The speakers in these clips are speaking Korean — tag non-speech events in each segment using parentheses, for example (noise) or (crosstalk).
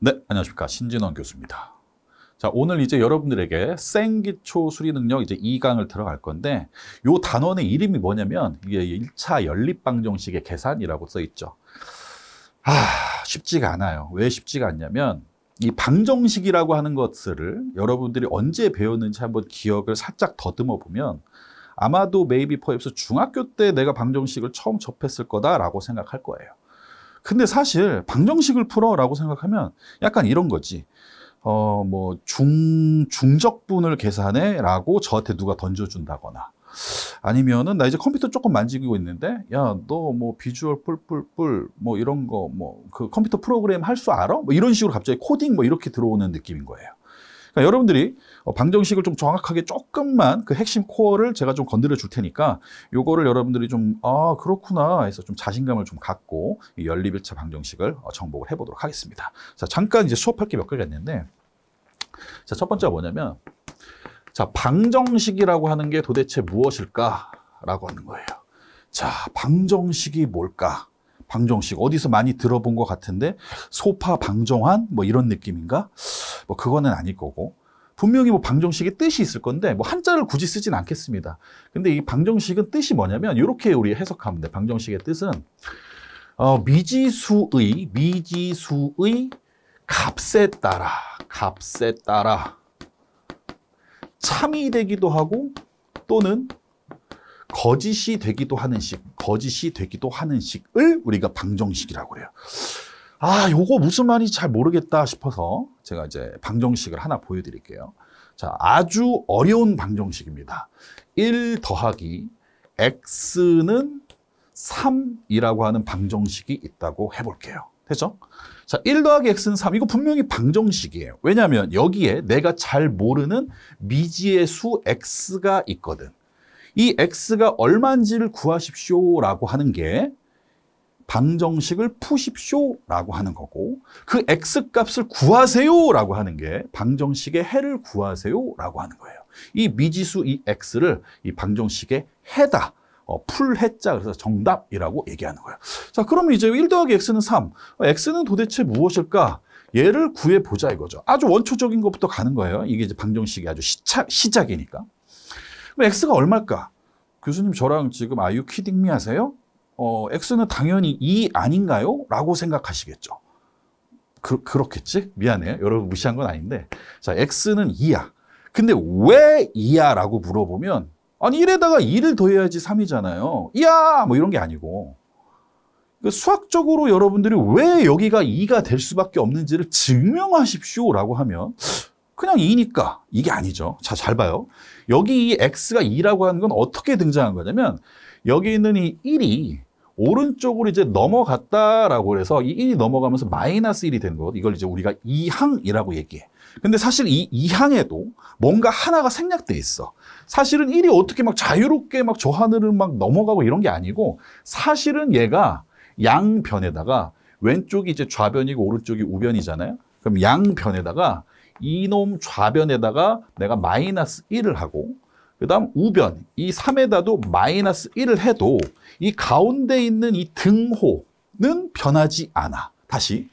네, 안녕하십니까. 신진원 교수입니다. 자, 오늘 이제 여러분들에게 생기초 수리 능력 이제 2강을 들어갈 건데 요 단원의 이름이 뭐냐면 이게 1차 연립 방정식의 계산이라고 써 있죠. 아, 쉽지가 않아요. 왜 쉽지가 않냐면 이 방정식이라고 하는 것을 여러분들이 언제 배웠는지 한번 기억을 살짝 더듬어 보면 아마도 메이비 퍼앱스 중학교 때 내가 방정식을 처음 접했을 거다라고 생각할 거예요. 근데 사실 방정식을 풀어라고 생각하면 약간 이런 거지. 어, 뭐, 중, 중적분을 계산해 라고 저한테 누가 던져준다거나. 아니면은 나 이제 컴퓨터 조금 만지고 있는데 야 너뭐 비주얼 뿔뿔뿔 뭐 이런 거 뭐 그 컴퓨터 프로그램 할 수 알아? 뭐 이런 식으로 갑자기 코딩 뭐 이렇게 들어오는 느낌인 거예요. 그러니까 여러분들이 어, 방정식을 좀 정확하게 조금만 그 핵심 코어를 제가 좀 건드려 줄 테니까 요거를 여러분들이 좀 아 그렇구나 해서 좀 자신감을 좀 갖고 이 연립일차 방정식을 어, 정복을 해보도록 하겠습니다. 자 잠깐 이제 수업할 게몇가지 있는데 자첫 번째가 뭐냐면 자 방정식이라고 하는 게 도대체 무엇일까라고 하는 거예요. 자 방정식이 뭘까? 방정식 어디서 많이 들어본 것 같은데 소파 방정환 뭐 이런 느낌인가? 뭐 그거는 아닐 거고 분명히 뭐 방정식의 뜻이 있을 건데 뭐 한자를 굳이 쓰진 않겠습니다. 근데 이 방정식은 뜻이 뭐냐면 이렇게 우리 해석하면 돼. 방정식의 뜻은 어, 미지수의 미지수의 값에 따라 값에 따라 참이 되기도 하고 또는 거짓이 되기도 하는 식, 거짓이 되기도 하는 식을 우리가 방정식이라고 해요. 아, 요거 무슨 말인지 잘 모르겠다 싶어서 제가 이제 방정식을 하나 보여드릴게요. 자, 아주 어려운 방정식입니다. 1 더하기 x는 3이라고 하는 방정식이 있다고 해볼게요. 됐죠? 자, 1 더하기 x는 3. 이거 분명히 방정식이에요. 왜냐하면 여기에 내가 잘 모르는 미지의 수 x가 있거든. 이 x가 얼마인지를 구하십시오라고 하는 게 방정식을 푸십시오라고 하는 거고 그 x값을 구하세요라고 하는 게 방정식의 해를 구하세요라고 하는 거예요. 이 미지수 이 x를 이 방정식의 해다. 어, 풀 해자 그래서 정답이라고 얘기하는 거예요. 자, 그럼 이제 1 더하기 x는 3. 어, x는 도대체 무엇일까? 얘를 구해 보자 이거죠. 아주 원초적인 것부터 가는 거예요. 이게 이제 방정식의 아주 시차, 시작이니까. 그럼 X가 얼마일까? 교수님 저랑 지금 아유 키딩미 하세요? 어, X는 당연히 2 아닌가요? 라고 생각하시겠죠. 그, 그렇겠지? 미안해요. 여러분 무시한 건 아닌데. 자, X는 2야. 근데 왜 2야? 라고 물어보면 아니 1에다가 2를 더해야지 3이잖아요. 이야! 뭐 이런 게 아니고 그러니까 수학적으로 여러분들이 왜 여기가 2가 될 수밖에 없는지를 증명하십시오 라고 하면 그냥 2니까 이게 아니죠. 자, 잘 봐요. 여기 이 x가 2라고 하는 건 어떻게 등장한 거냐면 여기 있는 이 1이 오른쪽으로 이제 넘어갔다라고 해서 이 1이 넘어가면서 마이너스 1이 된는 거. 이걸 이제 우리가 2항이라고 얘기해. 근데 사실 이 2항에도 뭔가 하나가 생략돼 있어. 사실은 1이 어떻게 막 자유롭게 막 저 하늘을 막 넘어가고 이런 게 아니고 사실은 얘가 양변에다가 왼쪽이 이제 좌변이고 오른쪽이 우변이잖아요. 그럼 양변에다가 이놈 좌변에다가 내가 마이너스 1을 하고 그 다음 우변 이 3에다도 마이너스 1을 해도 이 가운데 있는 이 등호는 변하지 않아. 다시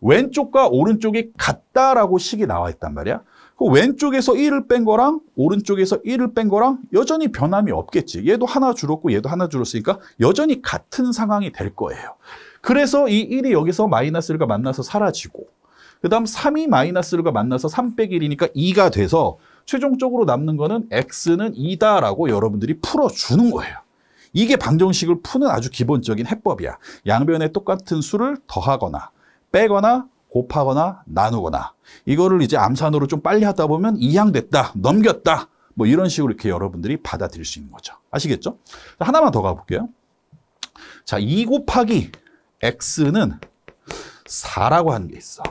왼쪽과 오른쪽이 같다라고 식이 나와 있단 말이야. 그 왼쪽에서 1을 뺀 거랑 오른쪽에서 1을 뺀 거랑 여전히 변함이 없겠지. 얘도 하나 줄었고 얘도 하나 줄었으니까 여전히 같은 상황이 될 거예요. 그래서 이 1이 여기서 마이너스 1과 만나서 사라지고 그다음 3이 마이너스 1과 만나서 3 빼기 1이니까 2가 돼서 최종적으로 남는 거는 x는 2다라고 여러분들이 풀어주는 거예요. 이게 방정식을 푸는 아주 기본적인 해법이야. 양변에 똑같은 수를 더하거나 빼거나 곱하거나 나누거나 이거를 이제 암산으로 좀 빨리 하다 보면 이양됐다, 넘겼다 뭐 이런 식으로 이렇게 여러분들이 받아들일 수 있는 거죠. 아시겠죠? 하나만 더 가볼게요. 자, 2 곱하기 x는 4라고 하는 게 있어.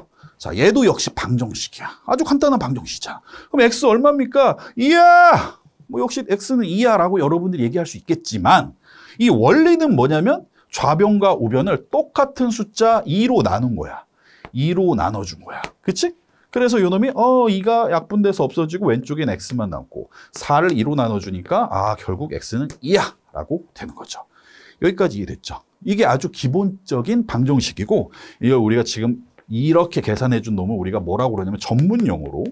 자, 얘도 역시 방정식이야. 아주 간단한 방정식이잖아. 그럼 x 얼마입니까? 이야! 뭐 역시 x는 이야라고 여러분들이 얘기할 수 있겠지만 이 원리는 뭐냐면 좌변과 우변을 똑같은 숫자 2로 나눈 거야. 2로 나눠준 거야. 그치? 그래서 요놈이 어 2가 약분돼서 없어지고 왼쪽엔 x만 남고 4를 2로 나눠주니까 아 결국 x는 2야 라고 되는 거죠. 여기까지 이해됐죠? 이게 아주 기본적인 방정식이고 이걸 우리가 지금 이렇게 계산해 준 놈을 우리가 뭐라고 그러냐면 전문 용어로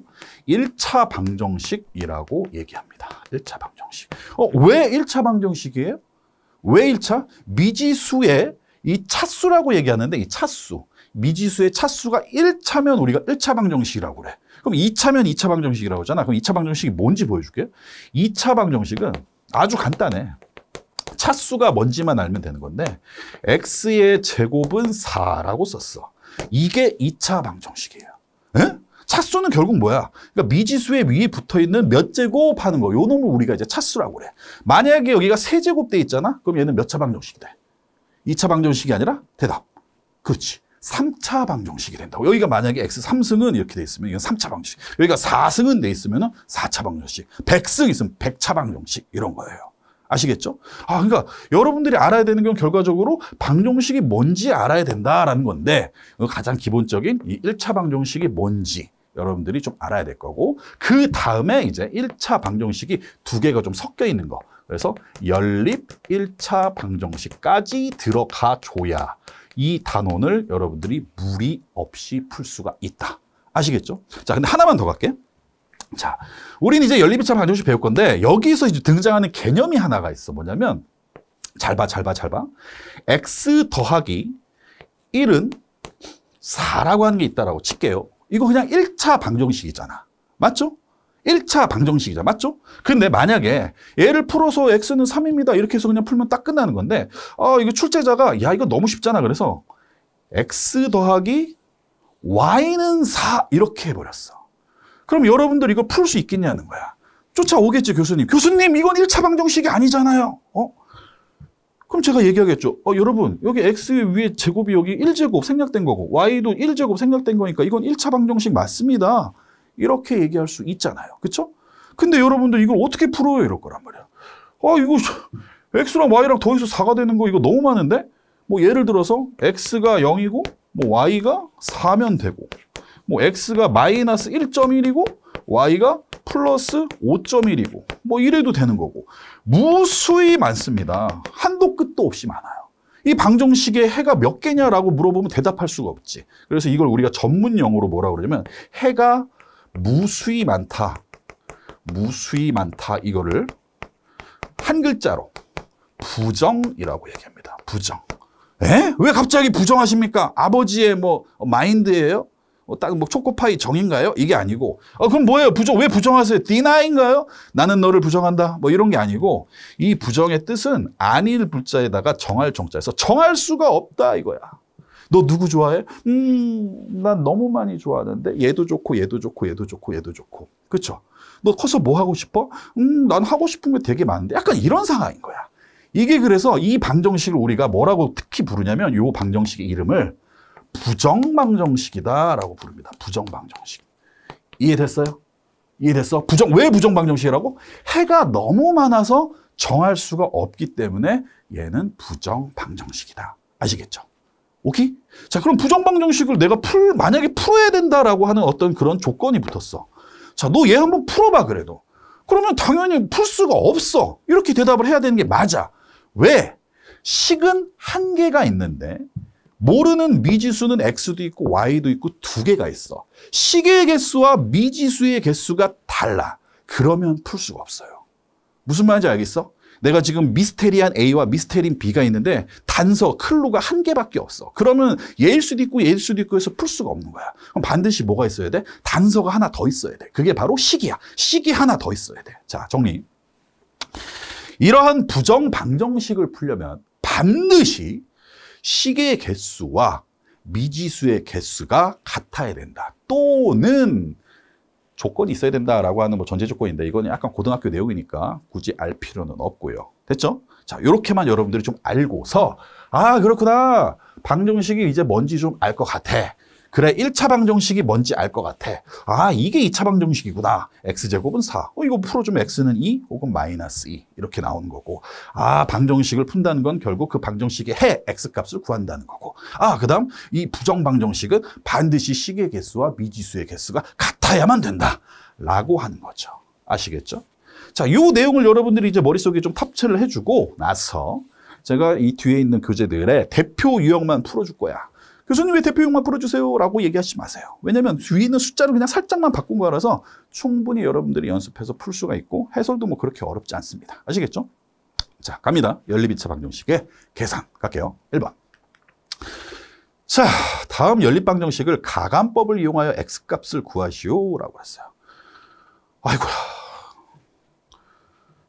1차 방정식이라고 얘기합니다. 1차 방정식. 어, 왜 1차 방정식이에요? 왜 1차? 미지수의 이 차수라고 얘기하는데 이 차수. 미지수의 차수가 1차면 우리가 1차 방정식이라고 그래. 그럼 2차면 2차 방정식이라고 하잖아. 그럼 2차 방정식이 뭔지 보여줄게. 2차 방정식은 아주 간단해. 차수가 뭔지만 알면 되는 건데 x의 제곱은 4라고 썼어. 이게 2차 방정식이에요. 에? 예? 차수는 결국 뭐야? 그러니까 미지수의 위에 붙어 있는 몇 제곱 하는 거. 요 놈을 우리가 이제 차수라고 그래. 만약에 여기가 세제곱돼 있잖아? 그럼 얘는 몇 차 방정식이 돼? 2차 방정식이 아니라 대답. 그렇지. 3차 방정식이 된다고. 여기가 만약에 x 3승은 이렇게 돼 있으면 이건 3차 방정식. 여기가 4승은 돼 있으면 4차 방정식. 100승 있으면 100차 방정식. 이런 거예요. 아시겠죠? 아, 그러니까 여러분들이 알아야 되는 건 결과적으로 방정식이 뭔지 알아야 된다라는 건데 어, 가장 기본적인 이 1차 방정식이 뭔지 여러분들이 좀 알아야 될 거고 그 다음에 이제 1차 방정식이 두 개가 좀 섞여 있는 거 그래서 연립 1차 방정식까지 들어가 줘야 이 단원을 여러분들이 무리 없이 풀 수가 있다 아시겠죠? 자 근데 하나만 더 갈게 요 자, 우린 이제 연립이차 방정식 배울 건데 여기서 이제 등장하는 개념이 하나가 있어. 뭐냐면 잘 봐, 잘 봐, 잘 봐. x 더하기 1은 4라고 하는 게 있다라고 칠게요. 이거 그냥 1차 방정식이잖아. 맞죠? 1차 방정식이잖아 맞죠? 근데 만약에 얘를 풀어서 x는 3입니다. 이렇게 해서 그냥 풀면 딱 끝나는 건데 어, 이거 출제자가 야 이거 너무 쉽잖아. 그래서 x 더하기 y는 4 이렇게 해버렸어. 그럼 여러분들 이거풀 수 있겠냐는 거야. 쫓아오겠지, 교수님. 교수님, 이건 1차 방정식이 아니잖아요. 어? 그럼 제가 얘기하겠죠. 어, 여러분, 여기 x 위에 제곱이 여기 1제곱 생략된 거고, y도 1제곱 생략된 거니까 이건 1차 방정식 맞습니다. 이렇게 얘기할 수 있잖아요. 그쵸? 근데 여러분들 이걸 어떻게 풀어요? 이럴 거란 말이야. 아, 이거 x랑 y랑 더해서 4가 되는 거 이거 너무 많은데? 뭐 예를 들어서 x가 0이고, 뭐 y가 4면 되고, 뭐 x가 마이너스 1.1이고 y가 플러스 5.1이고 뭐 이래도 되는 거고 무수히 많습니다. 한도 끝도 없이 많아요. 이 방정식의 해가 몇 개냐라고 물어보면 대답할 수가 없지. 그래서 이걸 우리가 전문 용어로 뭐라 그러냐면 해가 무수히 많다. 무수히 많다 이거를 한 글자로 부정이라고 얘기합니다. 부정. 에? 왜 갑자기 부정하십니까? 아버지의 뭐 마인드예요? 딱뭐 뭐 초코파이 정인가요? 이게 아니고 어, 그럼 뭐예요? 부정 왜 부정하세요? 디나인가요? 나는 너를 부정한다. 뭐 이런 게 아니고 이 부정의 뜻은 아닐 불자에다가 정할 정자에서 정할 수가 없다 이거야. 너 누구 좋아해? 음, 난 너무 많이 좋아하는데 얘도 좋고 얘도 좋고 얘도 좋고 얘도 좋고. 그렇죠? 너 커서 뭐 하고 싶어? 음, 난 하고 싶은 게 되게 많은데 약간 이런 상황인 거야. 이게 그래서 이 방정식을 우리가 뭐라고 특히 부르냐면 요 방정식의 이름을 부정방정식이다라고 부릅니다. 부정방정식. 이해됐어요? 이해됐어? 부정, 왜 부정방정식이라고? 해가 너무 많아서 정할 수가 없기 때문에 얘는 부정방정식이다. 아시겠죠? 오케이? 자, 그럼 부정방정식을 내가 풀, 만약에 풀어야 된다라고 하는 어떤 그런 조건이 붙었어. 자, 너 얘 한번 풀어봐, 그래도. 그러면 당연히 풀 수가 없어. 이렇게 대답을 해야 되는 게 맞아. 왜? 식은 한계가 있는데 모르는 미지수는 x도 있고 y도 있고 두 개가 있어. 시계의 개수와 미지수의 개수가 달라. 그러면 풀 수가 없어요. 무슨 말인지 알겠어? 내가 지금 미스테리한 A와 미스테리한 B가 있는데 단서, 클로가 한 개밖에 없어. 그러면 얘일 수도 있고 얘일 수도 있고 해서 풀 수가 없는 거야. 그럼 반드시 뭐가 있어야 돼? 단서가 하나 더 있어야 돼. 그게 바로 시기야. 시기 하나 더 있어야 돼. 자, 정리. 이러한 부정 방정식을 풀려면 반드시 시계의 개수와 미지수의 개수가 같아야 된다. 또는 조건이 있어야 된다라고 하는 뭐 전제 조건인데 이건 약간 고등학교 내용이니까 굳이 알 필요는 없고요. 됐죠? 자, 요렇게만 여러분들이 좀 알고서 아 그렇구나. 방정식이 이제 뭔지 좀 알 것 같아. 그래, 1차 방정식이 뭔지 알 것 같아. 아, 이게 2차 방정식이구나. x제곱은 4. 어, 이거 풀어주면 x는 2 혹은 마이너스 2 이렇게 나오는 거고. 아, 방정식을 푼다는 건 결국 그 방정식의 해, x값을 구한다는 거고. 아, 그 다음 이 부정방정식은 반드시 식의 개수와 미지수의 개수가 같아야만 된다. 라고 하는 거죠. 아시겠죠? 자, 요 내용을 여러분들이 이제 머릿속에 좀 탑재를 해주고 나서 제가 이 뒤에 있는 교재들의 대표 유형만 풀어줄 거야. 교수님 왜 대표용만 풀어주세요? 라고 얘기하지 마세요. 왜냐면 뒤에 있는 숫자를 그냥 살짝만 바꾼 거라서 충분히 여러분들이 연습해서 풀 수가 있고 해설도 뭐 그렇게 어렵지 않습니다. 아시겠죠? 자, 갑니다. 연립이차 방정식의 계산 갈게요. 1번. 자, 다음 연립방정식을 가감법을 이용하여 x값을 구하시오 라고 했어요. 아이고야.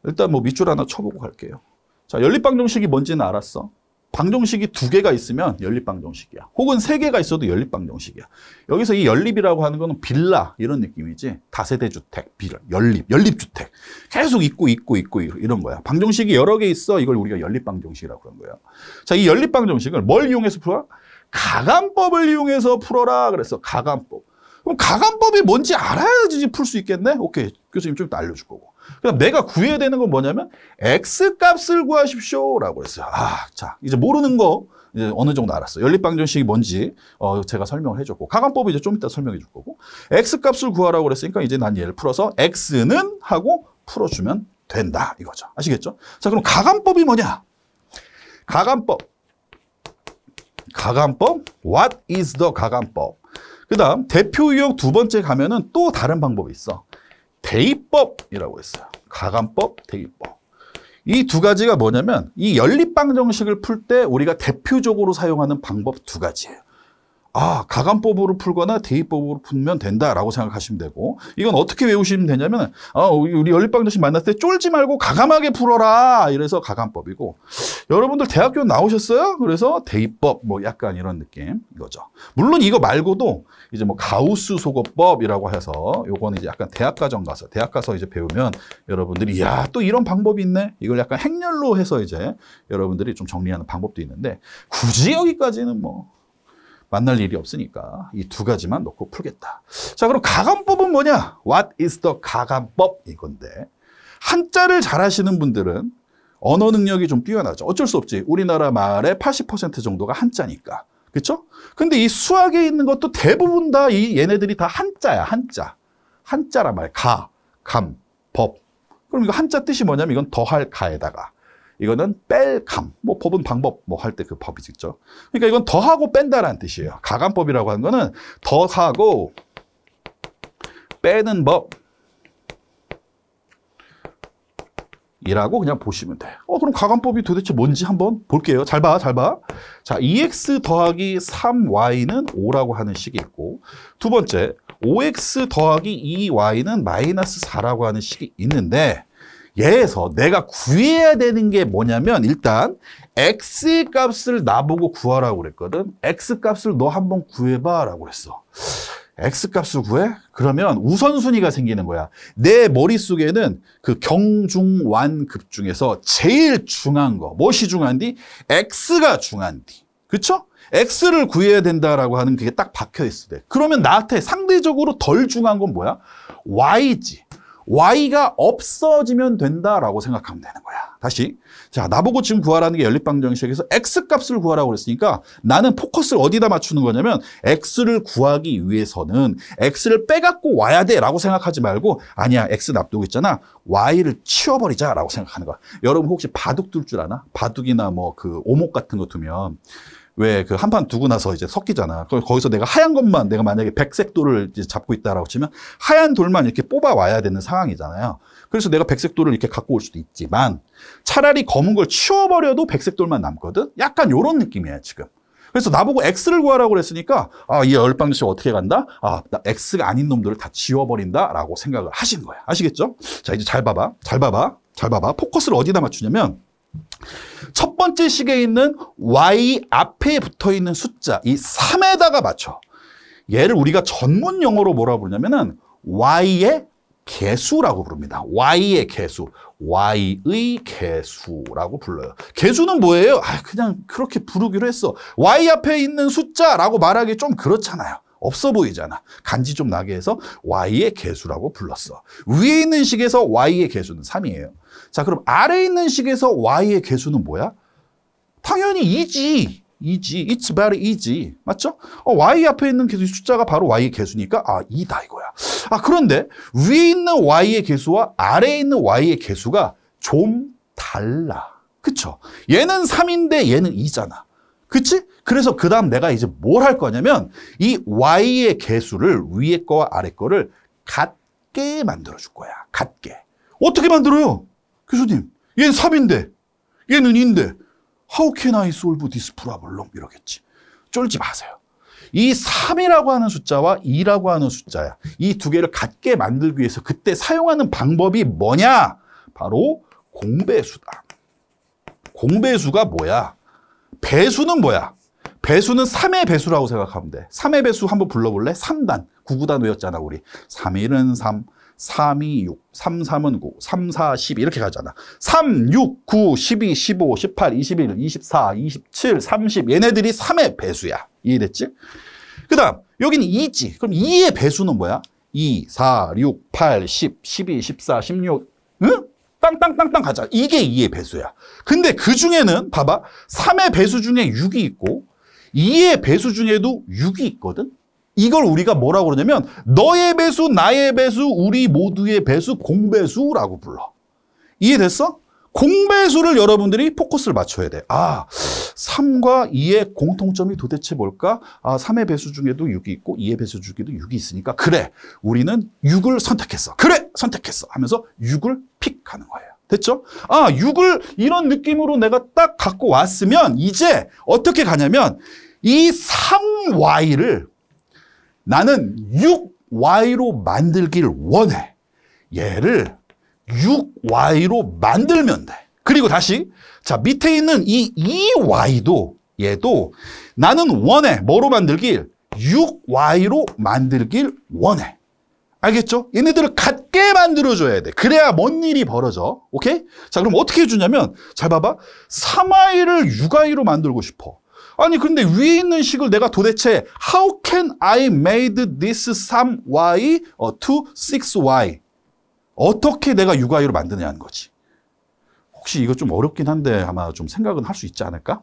일단 뭐 밑줄 하나 쳐보고 갈게요. 자, 연립방정식이 뭔지는 알았어. 방정식이 두 개가 있으면 연립방정식이야. 혹은 세 개가 있어도 연립방정식이야. 여기서 이 연립이라고 하는 거는 빌라 이런 느낌이지. 다세대 주택, 빌라, 연립, 연립주택. 계속 있고 있고 있고 이런 거야. 방정식이 여러 개 있어. 이걸 우리가 연립방정식이라고 그런 거예요. 자, 이 연립방정식을 뭘 이용해서 풀어? 가감법을 이용해서 풀어라 그래서 가감법. 그럼 가감법이 뭔지 알아야지 풀 수 있겠네? 오케이. 교수님 좀 이따 알려줄 거고. 그럼 내가 구해야 되는 건 뭐냐면 x 값을 구하십시오라고 그랬어요. 아, 자 이제 모르는 거 이제 어느 정도 알았어. 연립방정식이 뭔지 어, 제가 설명을 해줬고 가감법 이제 좀 이따 설명해 줄 거고 x 값을 구하라고 그랬으니까 이제 난 얘를 풀어서 x는 하고 풀어주면 된다 이거죠. 아시겠죠? 자 그럼 가감법이 뭐냐? 가감법. 가감법. What is the 가감법? 그 다음 대표 유형 두 번째 가면은 또 다른 방법이 있어. 대입법이라고 했어요. 가감법, 대입법. 이 두 가지가 뭐냐면 이 연립방 정식을 풀 때 우리가 대표적으로 사용하는 방법 두 가지예요. 아, 가감법으로 풀거나 대입법으로 풀면 된다라고 생각하시면 되고 이건 어떻게 외우시면 되냐면 아, 우리 연립방정식 만났을 때 쫄지 말고 가감하게 풀어라 이래서 가감법이고 여러분들 대학교 나오셨어요? 그래서 대입법 뭐 약간 이런 느낌 이거죠. 물론 이거 말고도 이제 뭐 가우스 소거법이라고 해서 요거는 이제 약간 대학 과정 가서 대학 가서 이제 배우면 여러분들이 야, 또 이런 방법이 있네. 이걸 약간 행렬로 해서 이제 여러분들이 좀 정리하는 방법도 있는데 굳이 여기까지는 뭐 만날 일이 없으니까 이 두 가지만 놓고 풀겠다. 자, 그럼 가감법은 뭐냐? What is the 가감법? 이건데. 한자를 잘하시는 분들은 언어 능력이 좀 뛰어나죠. 어쩔 수 없지. 우리나라 말의 80% 정도가 한자니까. 그렇죠? 근데 이 수학에 있는 것도 대부분 다 이 얘네들이 다 한자야, 한자. 한자란 말. 가, 감, 법. 그럼 이거 한자 뜻이 뭐냐면 이건 더할 가에다가 이거는 뺄 감. 뭐 법은 방법 뭐 할 때 그 법이겠죠. 그러니까 이건 더하고 뺀다라는 뜻이에요. 가감법이라고 하는 거는 더하고 빼는 법. 이라고 그냥 보시면 돼요. 어, 그럼 가감법이 도대체 뭔지 한번 볼게요. 잘 봐, 잘 봐. 자, 2x e 더하기 3y는 5라고 하는 식이 있고, 두 번째, 5x 더하기 2y는 e 마이너스 4라고 하는 식이 있는데, 얘에서 내가 구해야 되는 게 뭐냐면 일단 x 값을 나보고 구하라고 그랬거든. x 값을 너 한번 구해봐라고 그랬어. x 값을 구해? 그러면 우선순위가 생기는 거야. 내 머릿속에는 그 경중완급 중에서 제일 중한 요 거. 무엇이 중한디? 요 x가 중한디. 요 그쵸? x를 구해야 된다라고 하는 그게 딱 박혀 있을 때. 그러면 나한테 상대적으로 덜 중한 요건 뭐야? y지. Y가 없어지면 된다라고 생각하면 되는 거야. 다시. 자, 나보고 지금 구하라는 게 연립방정식에서 X값을 구하라고 그랬으니까 나는 포커스를 어디다 맞추는 거냐면 X를 구하기 위해서는 X를 빼갖고 와야 돼 라고 생각하지 말고 아니야, X 납두고 있잖아. Y를 치워버리자 라고 생각하는 거야. 여러분 혹시 바둑 둘 줄 아나? 바둑이나 뭐 그 오목 같은 거 두면 왜그한판 두고 나서 이제 섞이잖아. 거기서 내가 하얀 것만 내가 만약에 백색 돌을 이제 잡고 있다라고 치면 하얀 돌만 이렇게 뽑아 와야 되는 상황이잖아요. 그래서 내가 백색 돌을 이렇게 갖고 올 수도 있지만 차라리 검은 걸 치워버려도 백색 돌만 남거든. 약간 요런 느낌이에요 지금. 그래서 나보고 X를 구하라고 그랬으니까 아, 이열방식 어떻게 간다? 아, 나 X가 아닌 놈들을 다 지워버린다 라고 생각을 하신 거야. 아시겠죠? 자, 이제 잘 봐봐. 잘 봐봐. 잘 봐봐. 포커스를 어디다 맞추냐면 첫 번째 식에 있는 y 앞에 붙어 있는 숫자 이 3에다가 맞춰. 얘를 우리가 전문 용어로 뭐라 부르냐면은 y의 개수라고 부릅니다. y의 개수, y의 개수라고 불러요. 개수는 뭐예요? 아, 그냥 그렇게 부르기로 했어. y 앞에 있는 숫자라고 말하기 좀 그렇잖아요. 없어 보이잖아. 간지 좀 나게 해서 y의 개수라고 불렀어. 위에 있는 식에서 y의 개수는 3이에요. 자, 그럼 아래에 있는 식에서 y의 개수는 뭐야? 당연히 2지. 2지. It's very easy. 맞죠? 어, y 앞에 있는 개수 숫자가 바로 y의 개수니까 아, 2다 이거야. 아, 그런데 위에 있는 y의 개수와 아래에 있는 y의 개수가 좀 달라. 그쵸? 얘는 3인데 얘는 2잖아. 그치? 그래서 그 다음 내가 이제 뭘 할 거냐면 이 y의 개수를 위에 거와 아래 거를 같게 만들어 줄 거야. 같게. 어떻게 만들어요? 교수님. 얘는 3인데 얘는 2인데 How can I solve this problem? 이러겠지. 쫄지 마세요. 이 3이라고 하는 숫자와 2라고 하는 숫자야. 이 두 개를 같게 만들기 위해서 그때 사용하는 방법이 뭐냐? 바로 공배수다. 공배수가 뭐야? 배수는 뭐야? 배수는 3의 배수라고 생각하면 돼. 3의 배수 한번 불러볼래? 3단, 99단 외웠잖아 우리. 3, 1은 3, 3, 2, 6, 3, 3은 9, 3, 4, 10 이렇게 가잖아. 3, 6, 9, 12, 15, 18, 21, 24, 27, 30 얘네들이 3의 배수야. 이해됐지? 그 다음 여기 2지. 그럼 2의 배수는 뭐야? 2, 4, 6, 8, 10, 12, 14, 16 응? 땅땅땅땅 가자. 이게 2의 배수야. 근데 그 중에는 봐봐. 3의 배수 중에 6이 있고 2의 배수 중에도 6이 있거든. 이걸 우리가 뭐라고 그러냐면 너의 배수, 나의 배수, 우리 모두의 배수, 공배수라고 불러. 이해됐어? 공배수를 여러분들이 포커스를 맞춰야 돼. 아, 3과 2의 공통점이 도대체 뭘까? 아, 3의 배수 중에도 6이 있고 2의 배수 중에도 6이 있으니까 그래, 우리는 6을 선택했어. 그래, 선택했어 하면서 6을 픽하는 거예요. 됐죠? 아, 6을 이런 느낌으로 내가 딱 갖고 왔으면 이제 어떻게 가냐면 이 3y를 나는 6y로 만들길 원해. 얘를 6y로 만들면 돼. 그리고 다시 자 밑에 있는 이 2y도 얘도 나는 원해. 뭐로 만들길? 6y로 만들길 원해. 알겠죠? 얘네들을 갖게 만들어줘야 돼. 그래야 뭔 일이 벌어져. 오케이? 자, 그럼 어떻게 해주냐면, 잘 봐봐. 3이를6이로 만들고 싶어. 아니, 근데 위에 있는 식을 내가 도대체 How can I made this 3y to 6y? 어떻게 내가 6이로 만드냐는 거지. 혹시 이거 좀 어렵긴 한데 아마 좀 생각은 할 수 있지 않을까?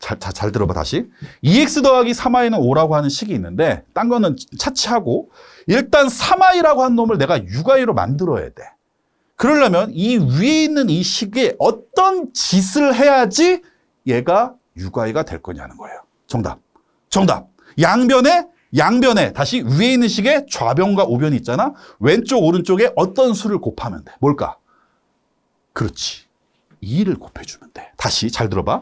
잘, 잘, 잘 들어봐 다시. 2x 더하기 3i는 5라고 하는 식이 있는데 딴 거는 차치하고 일단 사마이라고 한 놈을 내가 육아이로 만들어야 돼. 그러려면 이 위에 있는 이 시기에 어떤 짓을 해야지 얘가 육아이가 될 거냐는 거예요. 정답. 정답. 양변에 양변에 다시 위에 있는 식의 좌변과 우변이 있잖아. 왼쪽 오른쪽에 어떤 수를 곱하면 돼. 뭘까? 그렇지. 2를 곱해주면 돼. 다시 잘 들어봐.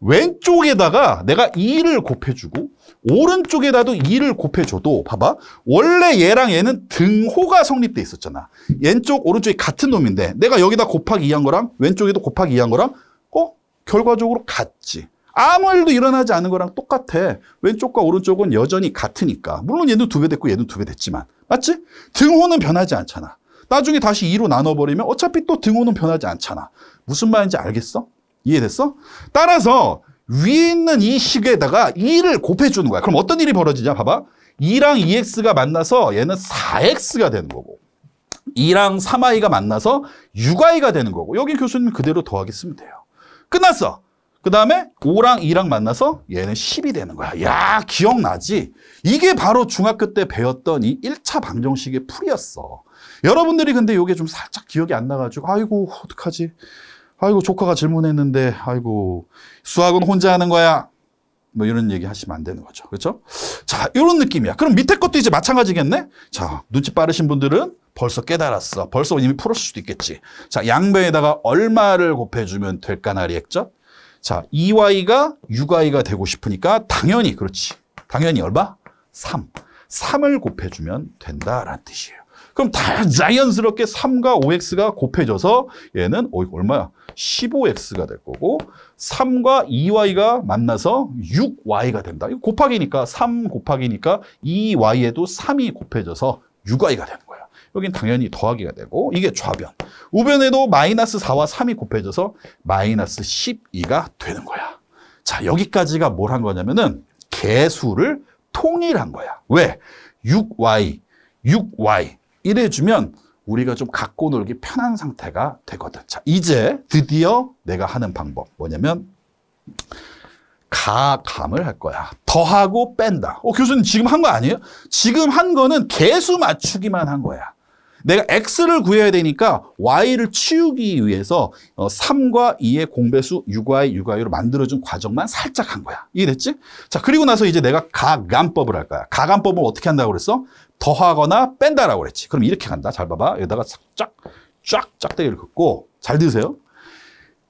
왼쪽에다가 내가 2를 곱해주고 오른쪽에다도 2를 곱해줘도 봐봐. 원래 얘랑 얘는 등호가 성립돼 있었잖아. 왼쪽 오른쪽이 같은 놈인데 내가 여기다 곱하기 2한 거랑 왼쪽에도 곱하기 2한 거랑 어? 결과적으로 같지. 아무 일도 일어나지 않은 거랑 똑같아. 왼쪽과 오른쪽은 여전히 같으니까. 물론 얘는두 배 됐고 얘는두 배 됐지만. 맞지? 등호는 변하지 않잖아. 나중에 다시 2로 나눠버리면 어차피 또 등호는 변하지 않잖아. 무슨 말인지 알겠어? 이해됐어? 따라서 위에 있는 이 식에다가 2를 곱해주는 거야. 그럼 어떤 일이 벌어지냐? 봐봐. 2랑 2x가 만나서 얘는 4x가 되는 거고 2랑 3 y 가 만나서 6 y 가 되는 거고 여기 교수님 그대로 더하겠으면 돼요. 끝났어. 그 다음에 5랑 2랑 만나서 얘는 10이 되는 거야. 야 기억나지? 이게 바로 중학교 때 배웠던 이 1차 방정식의 풀이었어. 여러분들이 근데 이게 좀 살짝 기억이 안 나가지고 아이고 어떡하지? 아이고 조카가 질문했는데 아이고 수학은 혼자 하는 거야. 뭐 이런 얘기 하시면 안 되는 거죠. 그렇죠? 자, 이런 느낌이야. 그럼 밑에 것도 이제 마찬가지겠네? 자, 눈치 빠르신 분들은 벌써 깨달았어. 벌써 이미 풀었을 수도 있겠지. 자, 양변에다가 얼마를 곱해주면 될까나리 액죠? 자, 2y가 6y가 되고 싶으니까 당연히, 그렇지. 당연히 얼마? 3. 3을 곱해주면 된다라는 뜻이에요. 그럼 다 자연스럽게 3과 5x가 곱해져서 얘는 어, 얼마야? 15x가 될 거고 3과 2y가 만나서 6y가 된다. 이거 곱하기니까 3 곱하기니까 2y에도 3이 곱해져서 6y가 되는 거야. 여긴 당연히 더하기가 되고 이게 좌변. 우변에도 마이너스 4와 3이 곱해져서 마이너스 12가 되는 거야. 자 여기까지가 뭘 한 거냐면은 개수를 통일한 거야. 왜? 6y, 6y 이래주면 우리가 좀 갖고 놀기 편한 상태가 되거든. 자, 이제 드디어 내가 하는 방법. 뭐냐면, 가감을 할 거야. 더하고 뺀다. 어, 교수님 지금 한 거 아니에요? 지금 한 거는 개수 맞추기만 한 거야. 내가 x를 구해야 되니까 y를 치우기 위해서 3과 어, 2의 공배수 6y, 6y로 만들어준 과정만 살짝 한 거야. 이해됐지? 자, 그리고 나서 이제 내가 가감법을 할 거야. 가감법은 어떻게 한다고 그랬어? 더하거나 뺀다라고 그랬지. 그럼 이렇게 간다. 잘 봐봐. 여기다가 쫙, 쫙, 짝대기를 긋고 잘 드세요.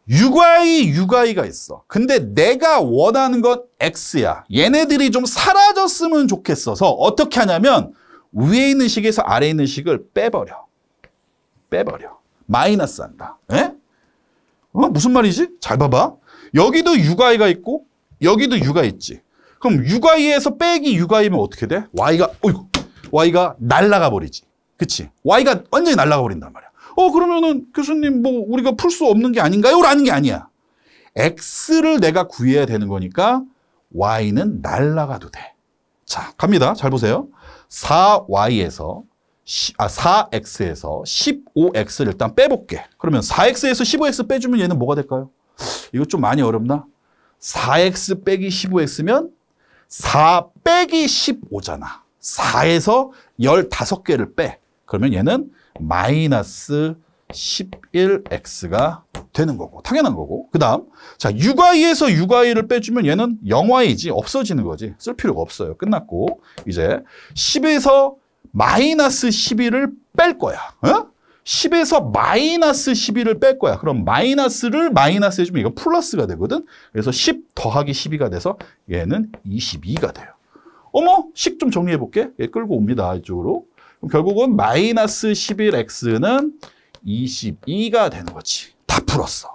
육아이, 육아이가 있어. 근데 내가 원하는 건 X야. 얘네들이 좀 사라졌으면 좋겠어서 어떻게 하냐면 위에 있는 식에서 아래에 있는 식을 빼버려. 빼버려. 마이너스 한다. 에? 예? 어? 무슨 말이지? 잘 봐봐. 여기도 육아이가 있고 여기도 육아 있지. 그럼 육아이에서 빼기 육아이면 어떻게 돼? Y가, 어이구, Y가 날라가 버리지. 그치? Y가 완전히 날라가 버린단 말이야. 어, 그러면은 교수님 뭐 우리가 풀 수 없는 게 아닌가요? 라는 게 아니야. X를 내가 구해야 되는 거니까 Y는 날라가도 돼. 자, 갑니다. 잘 보세요. 4Y에서 아, 4X에서 15X를 일단 빼볼게. 그러면 4X에서 15X 빼주면 얘는 뭐가 될까요? 이거 좀 많이 어렵나? 4X 빼기 15X면 4 빼기 15잖아. 4에서 15개를 빼. 그러면 얘는 마이너스 11x가 되는 거고 당연한 거고 그 다음 자 6y에서 6y를 빼주면 얘는 0y지 없어지는 거지 쓸 필요가 없어요 끝났고 이제 10에서 마이너스 11을 뺄 거야 어? 10에서 마이너스 11을 뺄 거야 그럼 마이너스를 마이너스 해주면 이거 플러스가 되거든 그래서 10 더하기 12가 돼서 얘는 22가 돼요 어머, 식 좀 정리해 볼게. 예, 끌고 옵니다. 이쪽으로. 결국은 마이너스 11x는 22가 되는 거지. 다 풀었어.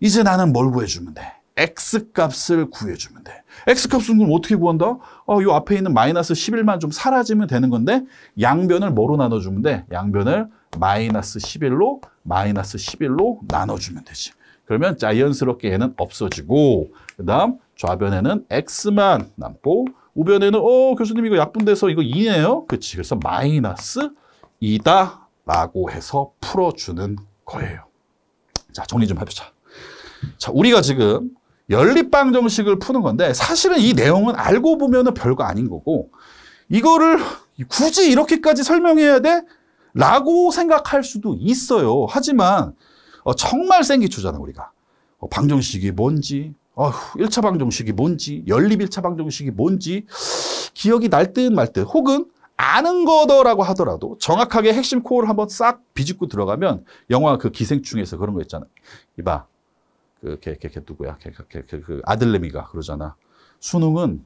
이제 나는 뭘 구해주면 돼? x값을 구해주면 돼. x값은 그럼 어떻게 구한다? 어, 요 앞에 있는 마이너스 11만 좀 사라지면 되는 건데 양변을 뭐로 나눠주면 돼? 양변을 마이너스 11로 마이너스 11로 나눠주면 되지. 그러면 자연스럽게 얘는 없어지고 그 다음 좌변에는 x만 남고 우변에는 어 교수님 이거 약분돼서 이거 2네요. 그치. 그래서 마이너스 2다 라고 해서 풀어주는 거예요. 자 정리 좀 해보자. 자 우리가 지금 연립방 정식을 푸는 건데 사실은 이 내용은 알고 보면 별거 아닌 거고 이거를 굳이 이렇게까지 설명해야 돼? 라고 생각할 수도 있어요. 하지만 어, 정말 생기초잖아 우리가. 어, 방정식이 뭔지 어휴, 1차 방정식이 뭔지, 연립 1차 방정식이 뭔지 기억이 날 듯 말 듯 혹은 아는 거더라고 하더라도 정확하게 핵심 코어를 한번 싹 비집고 들어가면 영화 그 기생충에서 그런 거 있잖아. 이봐. 그, 걔, 걔, 걔 누구야? 걔, 걔, 걔, 그 아들내미가 그러잖아. 수능은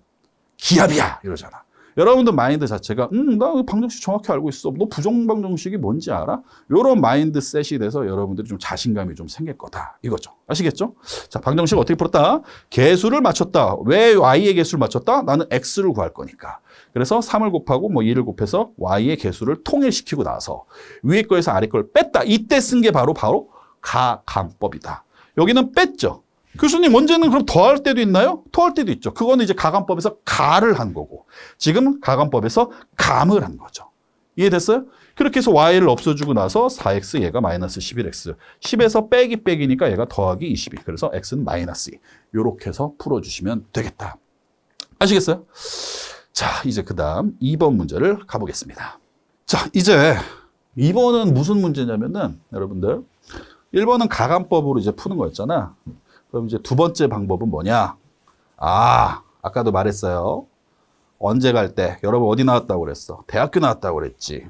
기합이야! 이러잖아. 여러분들 마인드 자체가 음, 나 방정식 정확히 알고 있어. 너 부정방정식이 뭔지 알아? 이런 마인드셋이 돼서 여러분들이 좀 자신감이 좀 생길 거다. 이거죠. 아시겠죠? 자, 방정식 어떻게 풀었다? 개수를 맞췄다. 왜 y의 개수를 맞췄다? 나는 x를 구할 거니까. 그래서 3을 곱하고 뭐 2를 곱해서 y의 개수를 통일시키고 나서 위에 거에서 아래 걸 뺐다. 이때 쓴 게 바로 바로 가강법이다 여기는 뺐죠. 교수님 원제는 그럼 더할 때도 있나요? 더할 때도 있죠. 그거는 이제 가감법에서 가를 한 거고 지금 가감법에서 감을 한 거죠. 이해됐어요? 그렇게 해서 y를 없어주고 나서 4x 얘가 마이너스 11x 10에서 빼기 빼기니까 얘가 더하기 22 그래서 x는 마이너스 2 이렇게 해서 풀어주시면 되겠다. 아시겠어요? 자 이제 그 다음 2번 문제를 가보겠습니다. 자 이제 2번은 무슨 문제냐면은 여러분들 1번은 가감법으로 이제 푸는 거였잖아. 그럼 이제 두 번째 방법은 뭐냐? 아, 아까도 말했어요. 언제 갈 때, 여러분 어디 나왔다고 그랬어? 대학교 나왔다고 그랬지.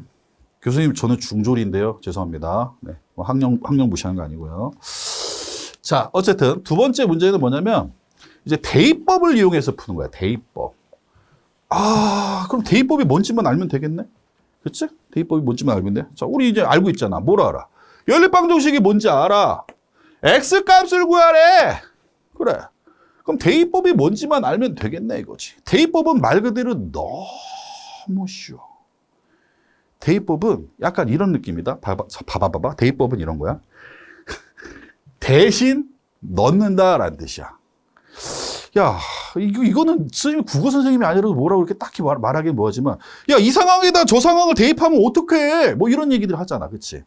교수님, 저는 중졸인데요. 죄송합니다. 네. 뭐 학령, 학령 무시하는 거 아니고요. 자, 어쨌든 두 번째 문제는 뭐냐면, 이제 대입법을 이용해서 푸는 거야, 대입법. 아, 그럼 대입법이 뭔지만 알면 되겠네? 그치? 대입법이 뭔지만 알면 돼? 자, 우리 이제 알고 있잖아. 뭘 알아? 연립방정식이 뭔지 알아. X 값을 구하래. 그래. 그럼 대입법이 뭔지만 알면 되겠네 이거지. 대입법은 말 그대로 너무 쉬워. 대입법은 약간 이런 느낌이다. 봐봐, 봐봐, 봐봐. 대입법은 이런 거야. (laughs) 대신 넣는다라는 뜻이야. 야, 이거, 이거는 스님 국어 선생님이 아니라도 뭐라고 이렇게 딱히 말, 말하긴 뭐하지만, 야, 이 상황에다 저 상황을 대입하면 어떡해? 뭐 이런 얘기들 하잖아. 그치?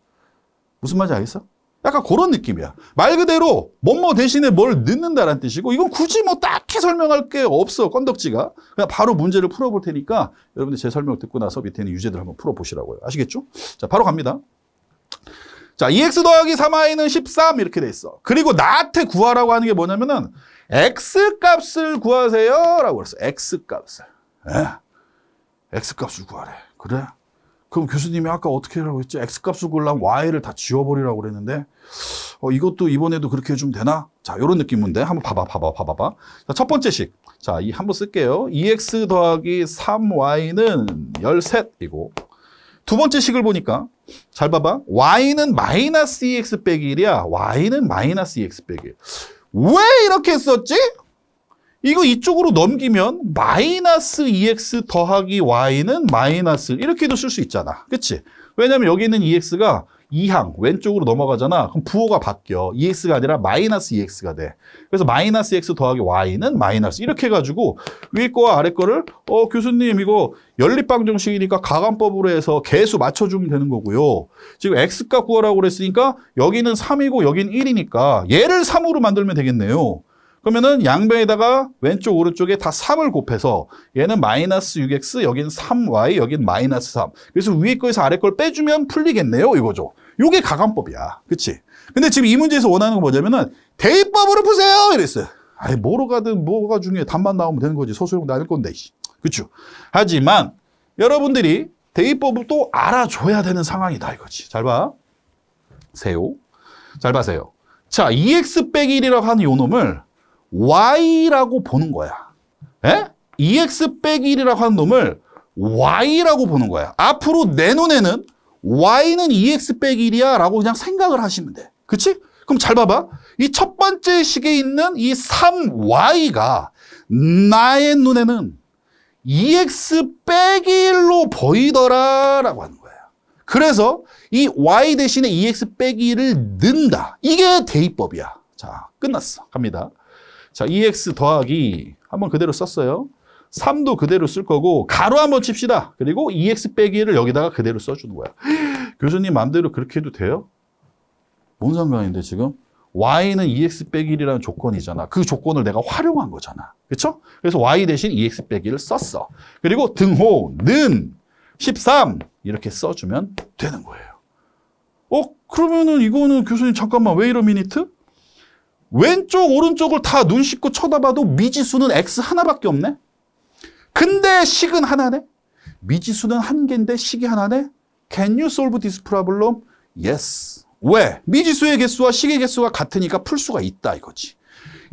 무슨 말인지 알겠어? 약간 그런 느낌이야. 말 그대로 뭐뭐 대신에 뭘 넣는다라는 뜻이고 이건 굳이 뭐 딱히 설명할 게 없어. 껀덕지가 그냥 바로 문제를 풀어볼 테니까 여러분들 제 설명 듣고 나서 밑에 는 유제들 한번 풀어보시라고요. 아시겠죠? 자, 바로 갑니다. 자, EX 더하기 3i는 13 이렇게 돼 있어. 그리고 나한테 구하라고 하는 게 뭐냐면은 X 값을 구하세요 라고 그랬어. X 값을. 에? 예. X 값을 구하래. 그래? 그럼 교수님이 아까 어떻게 하라고 했지? X값을 골라면 Y를 다 지워버리라고 그랬는데 어, 이것도 이번에도 그렇게 해주면 되나? 자, 이런 느낌인데 한번 봐봐, 봐봐, 봐봐, 봐봐. 첫 번째 식. 자, 이 한번 쓸게요. EX 더하기 3Y는 13이고 두 번째 식을 보니까 잘 봐봐. Y는 마이너스 EX 빼기 1이야. Y는 마이너스 EX 빼기 1. 왜 이렇게 썼지? 이거 이쪽으로 넘기면 마이너스 EX 더하기 Y는 마이너스 이렇게도 쓸 수 있잖아. 그치? 왜냐면 여기 있는 EX가 2항 왼쪽으로 넘어가잖아. 그럼 부호가 바뀌어. EX가 아니라 마이너스 EX가 돼. 그래서 마이너스 x 더하기 Y는 마이너스 이렇게 해가지고 위에 거와 아래 거를 어 교수님 이거 연립방정식이니까 가감법으로 해서 개수 맞춰주면 되는 거고요. 지금 X값 구하라고 그랬으니까 여기는 3이고 여기는 1이니까 얘를 3으로 만들면 되겠네요. 그러면은 양변에다가 왼쪽 오른쪽에 다 3을 곱해서 얘는 마이너스 6x, 여긴 3y, 여긴 마이너스 3. 그래서 위에 거에서 아래 걸 빼주면 풀리겠네요 이거죠. 요게 가감법이야. 그치? 근데 지금 이 문제에서 원하는 거 뭐냐면은 대입법으로 푸세요 이랬어요. 아니 뭐로 가든 뭐가 중요해. 답만 나오면 되는 거지. 서술형도 아닐 건데. 그쵸? 하지만 여러분들이 대입법을 또 알아줘야 되는 상황이다 이거지. 잘 봐. 세요. 잘 봐세요. 자, 2x 빼기 1이라고 하는 요 놈을 y라고 보는 거야. 에? 예? ex 빼기 1이라고 하는 놈을 y라고 보는 거야. 앞으로 내 눈에는 y는 ex 빼기 1이야 라고 그냥 생각을 하시면 돼. 그치? 그럼 잘 봐봐. 이 첫 번째 식에 있는 이 3y가 나의 눈에는 ex 빼기 1로 보이더라 라고 하는 거야. 그래서 이 y 대신에 ex 빼기 1을 는다. 이게 대입법이야. 자, 끝났어. 갑니다. 자, EX 더하기 한번 그대로 썼어요. 3도 그대로 쓸 거고 가로 한 번 칩시다. 그리고 EX 빼기 를 여기다가 그대로 써주는 거야. (gasps) 교수님 마음대로 그렇게 해도 돼요? 뭔 상관인데 지금? y는 ex 빼기 1이라는 조건이잖아. 그 조건을 내가 활용한 거잖아. 그렇죠? 그래서 y 대신 ex 빼기 1을 썼어. 그리고 등호는 13 이렇게 써주면 되는 거예요. 어? 그러면은 이거는 교수님 잠깐만 왜이러 미니트? 왼쪽 오른쪽을 다 눈 씻고 쳐다봐도 미지수는 x 하나밖에 없네. 근데 식은 하나네. 미지수는 한 개인데 식이 하나네. Can you solve this problem? Yes. 왜? 미지수의 개수와 식의 개수가 같으니까 풀 수가 있다 이거지.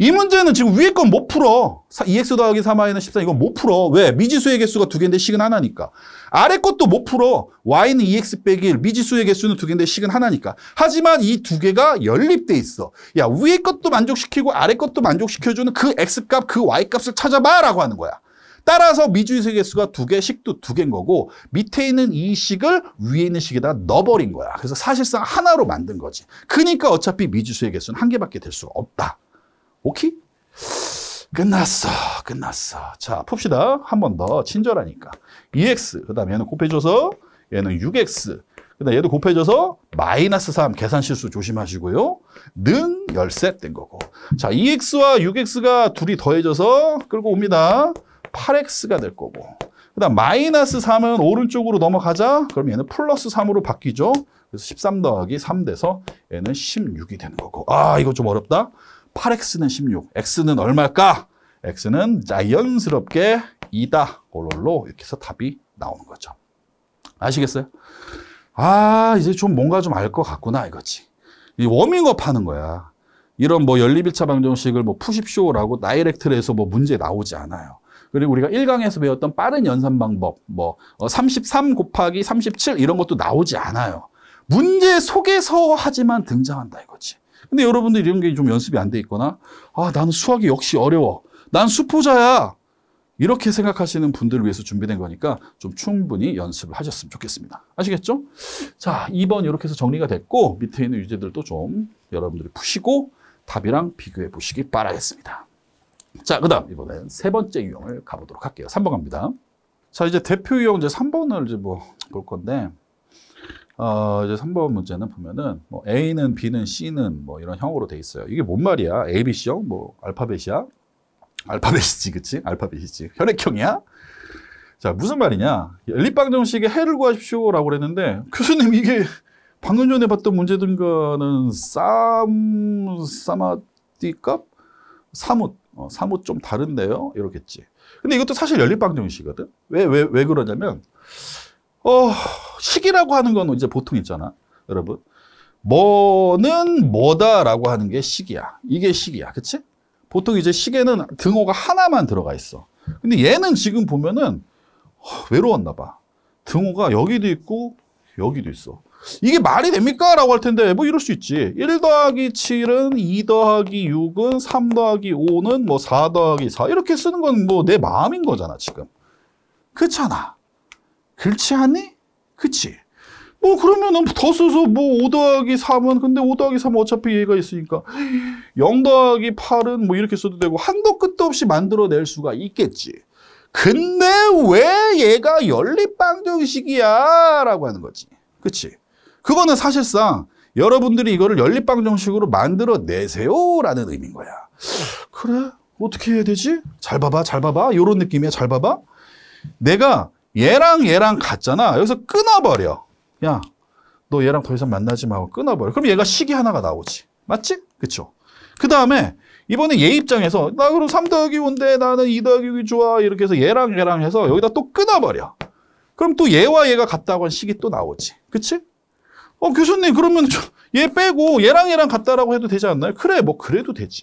이 문제는 지금 위에 건 못 풀어. 2x 더하기 3 y는 14 이건 못 풀어. 왜? 미지수의 개수가 두 개인데 식은 하나니까. 아래 것도 못 풀어. y는 2x 빼기 1, 미지수의 개수는 두 개인데 식은 하나니까. 하지만 이 두 개가 연립돼 있어. 야 위에 것도 만족시키고 아래 것도 만족시켜주는 그 x값, 그 y값을 찾아봐라고 하는 거야. 따라서 미지수의 개수가 두 개, 식도 두 개인 거고 밑에 있는 이 식을 위에 있는 식에다 넣어버린 거야. 그래서 사실상 하나로 만든 거지. 그러니까 어차피 미지수의 개수는 한 개밖에 될 수가 없다. 오케이? 끝났어. 끝났어. 자, 풉시다. 한 번 더 친절하니까. 2x. 그 다음에 얘는 곱해줘서 얘는 6x. 그 다음에 얘도 곱해줘서 마이너스 3. 계산 실수 조심하시고요. 는 열셋 된 거고. 자, 2x와 6x가 둘이 더해져서 끌고 옵니다. 8x가 될 거고. 그 다음 마이너스 3은 오른쪽으로 넘어가자. 그럼 얘는 플러스 3으로 바뀌죠. 그래서 13 더하기 3 돼서 얘는 16이 되는 거고. 아, 이거 좀 어렵다. 8x는 16, x는 얼마일까? x는 자연스럽게 2다. 올로 이렇게 해서 답이 나오는 거죠. 아시겠어요? 아, 이제 좀 뭔가 좀 알 것 같구나 이거지. 이 워밍업 하는 거야. 이런 뭐 연립일차 방정식을 뭐 푸십쇼라고 다이렉트로 해서 뭐 문제 나오지 않아요. 그리고 우리가 1강에서 배웠던 빠른 연산 방법, 뭐 33 어, 곱하기 37 이런 것도 나오지 않아요. 문제 속에서 하지만 등장한다 이거지. 근데 여러분들 이런 게 좀 연습이 안 돼 있거나 아, 나는 수학이 역시 어려워. 난 수포자야. 이렇게 생각하시는 분들을 위해서 준비된 거니까 좀 충분히 연습을 하셨으면 좋겠습니다. 아시겠죠? 자, 2번 이렇게 해서 정리가 됐고 밑에 있는 유제들도 좀 여러분들이 푸시고 답이랑 비교해 보시기 바라겠습니다. 자, 그 다음 이번엔 세 번째 유형을 가보도록 할게요. 3번 갑니다. 자, 이제 대표 유형 이제 3번을 이제 뭐 볼 건데 어, 이제 3번 문제는 보면은 뭐 A는 B는 C는 뭐 이런 형으로 돼 있어요. 이게 뭔 말이야? A, B, C형? 뭐 알파벳이야? 알파벳이지, 그치? 알파벳이지. 혈액형이야? 자, 무슨 말이냐? 연립방정식의 해를 구하십시오라고 그랬는데 교수님 이게 방금 전에 봤던 문제들과는 쌈 사마띠값 사뭇 어, 사뭇 좀 다른데요. 이렇겠지. 근데 이것도 사실 연립방정식이거든. 왜 왜, 왜 그러냐면 어, 식이라고 하는 건 이제 보통 있잖아. 여러분. 뭐는 뭐다라고 하는 게 식이야. 이게 식이야. 그치? 보통 이제 식에는 등호가 하나만 들어가 있어. 근데 얘는 지금 보면은 어, 외로웠나 봐. 등호가 여기도 있고 여기도 있어. 이게 말이 됩니까? 라고 할 텐데 뭐 이럴 수 있지. 1 더하기 7은 2 더하기 6은 3 더하기 5는 뭐4 더하기 4 이렇게 쓰는 건 뭐 내 마음인 거잖아 지금. 그렇잖아. 그렇지 않니? 그치? 뭐 그러면은 더 써서 뭐5 더하기 3은 근데 5 더하기 3은 어차피 얘가 있으니까 0 더하기 8은 뭐 이렇게 써도 되고 한도 끝도 없이 만들어낼 수가 있겠지. 근데 왜 얘가 연립방정식이야? 라고 하는 거지. 그치? 그거는 사실상 여러분들이 이거를 연립방정식으로 만들어내세요 라는 의미인 거야. 그래? 어떻게 해야 되지? 잘 봐봐, 잘 봐봐. 요런 느낌이야, 잘 봐봐. 내가 얘랑 얘랑 같잖아. 여기서 끊어버려. 야, 너 얘랑 더 이상 만나지 마고 끊어버려. 그럼 얘가 시기 하나가 나오지. 맞지? 그쵸? 그 다음에 이번에 얘 입장에서 나 그럼 3 더하기 5인데 나는 2 더하기 이 좋아. 이렇게 해서 얘랑 얘랑 해서 여기다 또 끊어버려. 그럼 또 얘와 얘가 같다고 한 식이 또 나오지. 그치? 어, 교수님, 그러면 얘 빼고 얘랑 얘랑 같다라고 해도 되지 않나요? 그래, 뭐 그래도 되지.